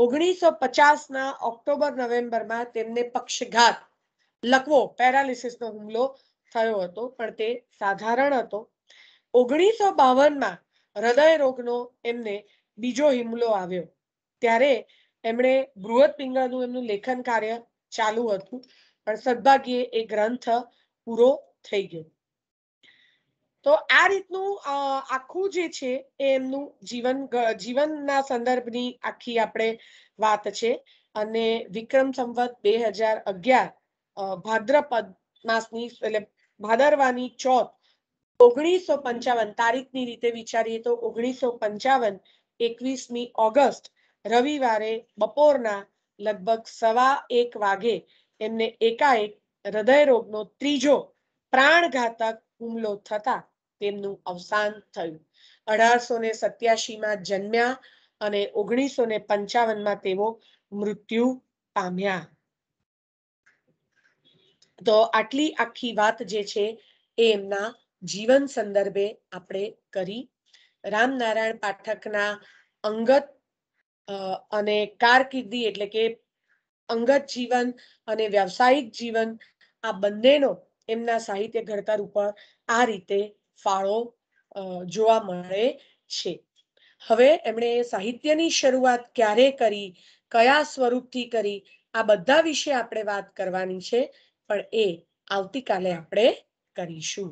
ઓગણીસો પચાસ ના ઓક્ટોબર નવેમ્બરમાં તેમને પક્ષઘાત લકવો પેરાલિસિસનો હુમલો થયો હતો પણ તે સાધારણ હતો ઓગણીસો બાવનમાં હૃદય રોગનો એમને બીજો હુમલો આવ્યો ત્યારે એમણે બૃહદ પિંગળનું એમનું લેખન કાર્ય ચાલુ હતું પણ સદભાગ્યે એ ગ્રંથ પૂરો થઈ ગયો તો આ રીતનું આખું જે છે એમનું જીવન જીવનના સંદર્ભની આખી આપણે વાત છે અને વિક્રમ સંવત બે હજાર અગિયાર ભાદ્રપદ માસની એટલે ભાદરવાની ચોથ ઓગણીસો પંચાવન તારીખની રીતે વિચારીએ તો ઓગણીસો પંચાવન એકવીસમી ઓગસ્ટ રવિવારે બપોરના લગભગ સવા એક વાગે એમને એકાએક હૃદય રોગનો ત્રીજો પ્રાણઘાતક હુમલો થતા તેમનું અવસાન થયું અઢારસો ને સત્યાસીમાં જન્મ્યા અને ઓગણીસો ને પંચાવનમાં તેઓ મૃત્યુ પામ્યા તો આટલી આખી વાત જે છે એ એમના જીવન સંદર્ભે આપણે કરી રામનારાયણ પાઠકના અંગત અને કારકિર્દી એટલે કે અંગત જીવન અને વ્યવસાયિક જીવન આ બંનેનો એમના સાહિત્ય ઘડતર ઉપર આ રીતે ફાળો જોવા મળે છે હવે એમણે સાહિત્યની શરૂઆત ક્યારે કરી કયા સ્વરૂપથી કરી આ બધા વિશે આપણે વાત કરવાની છે પણ એ આવતીકાલે આપણે કરીશું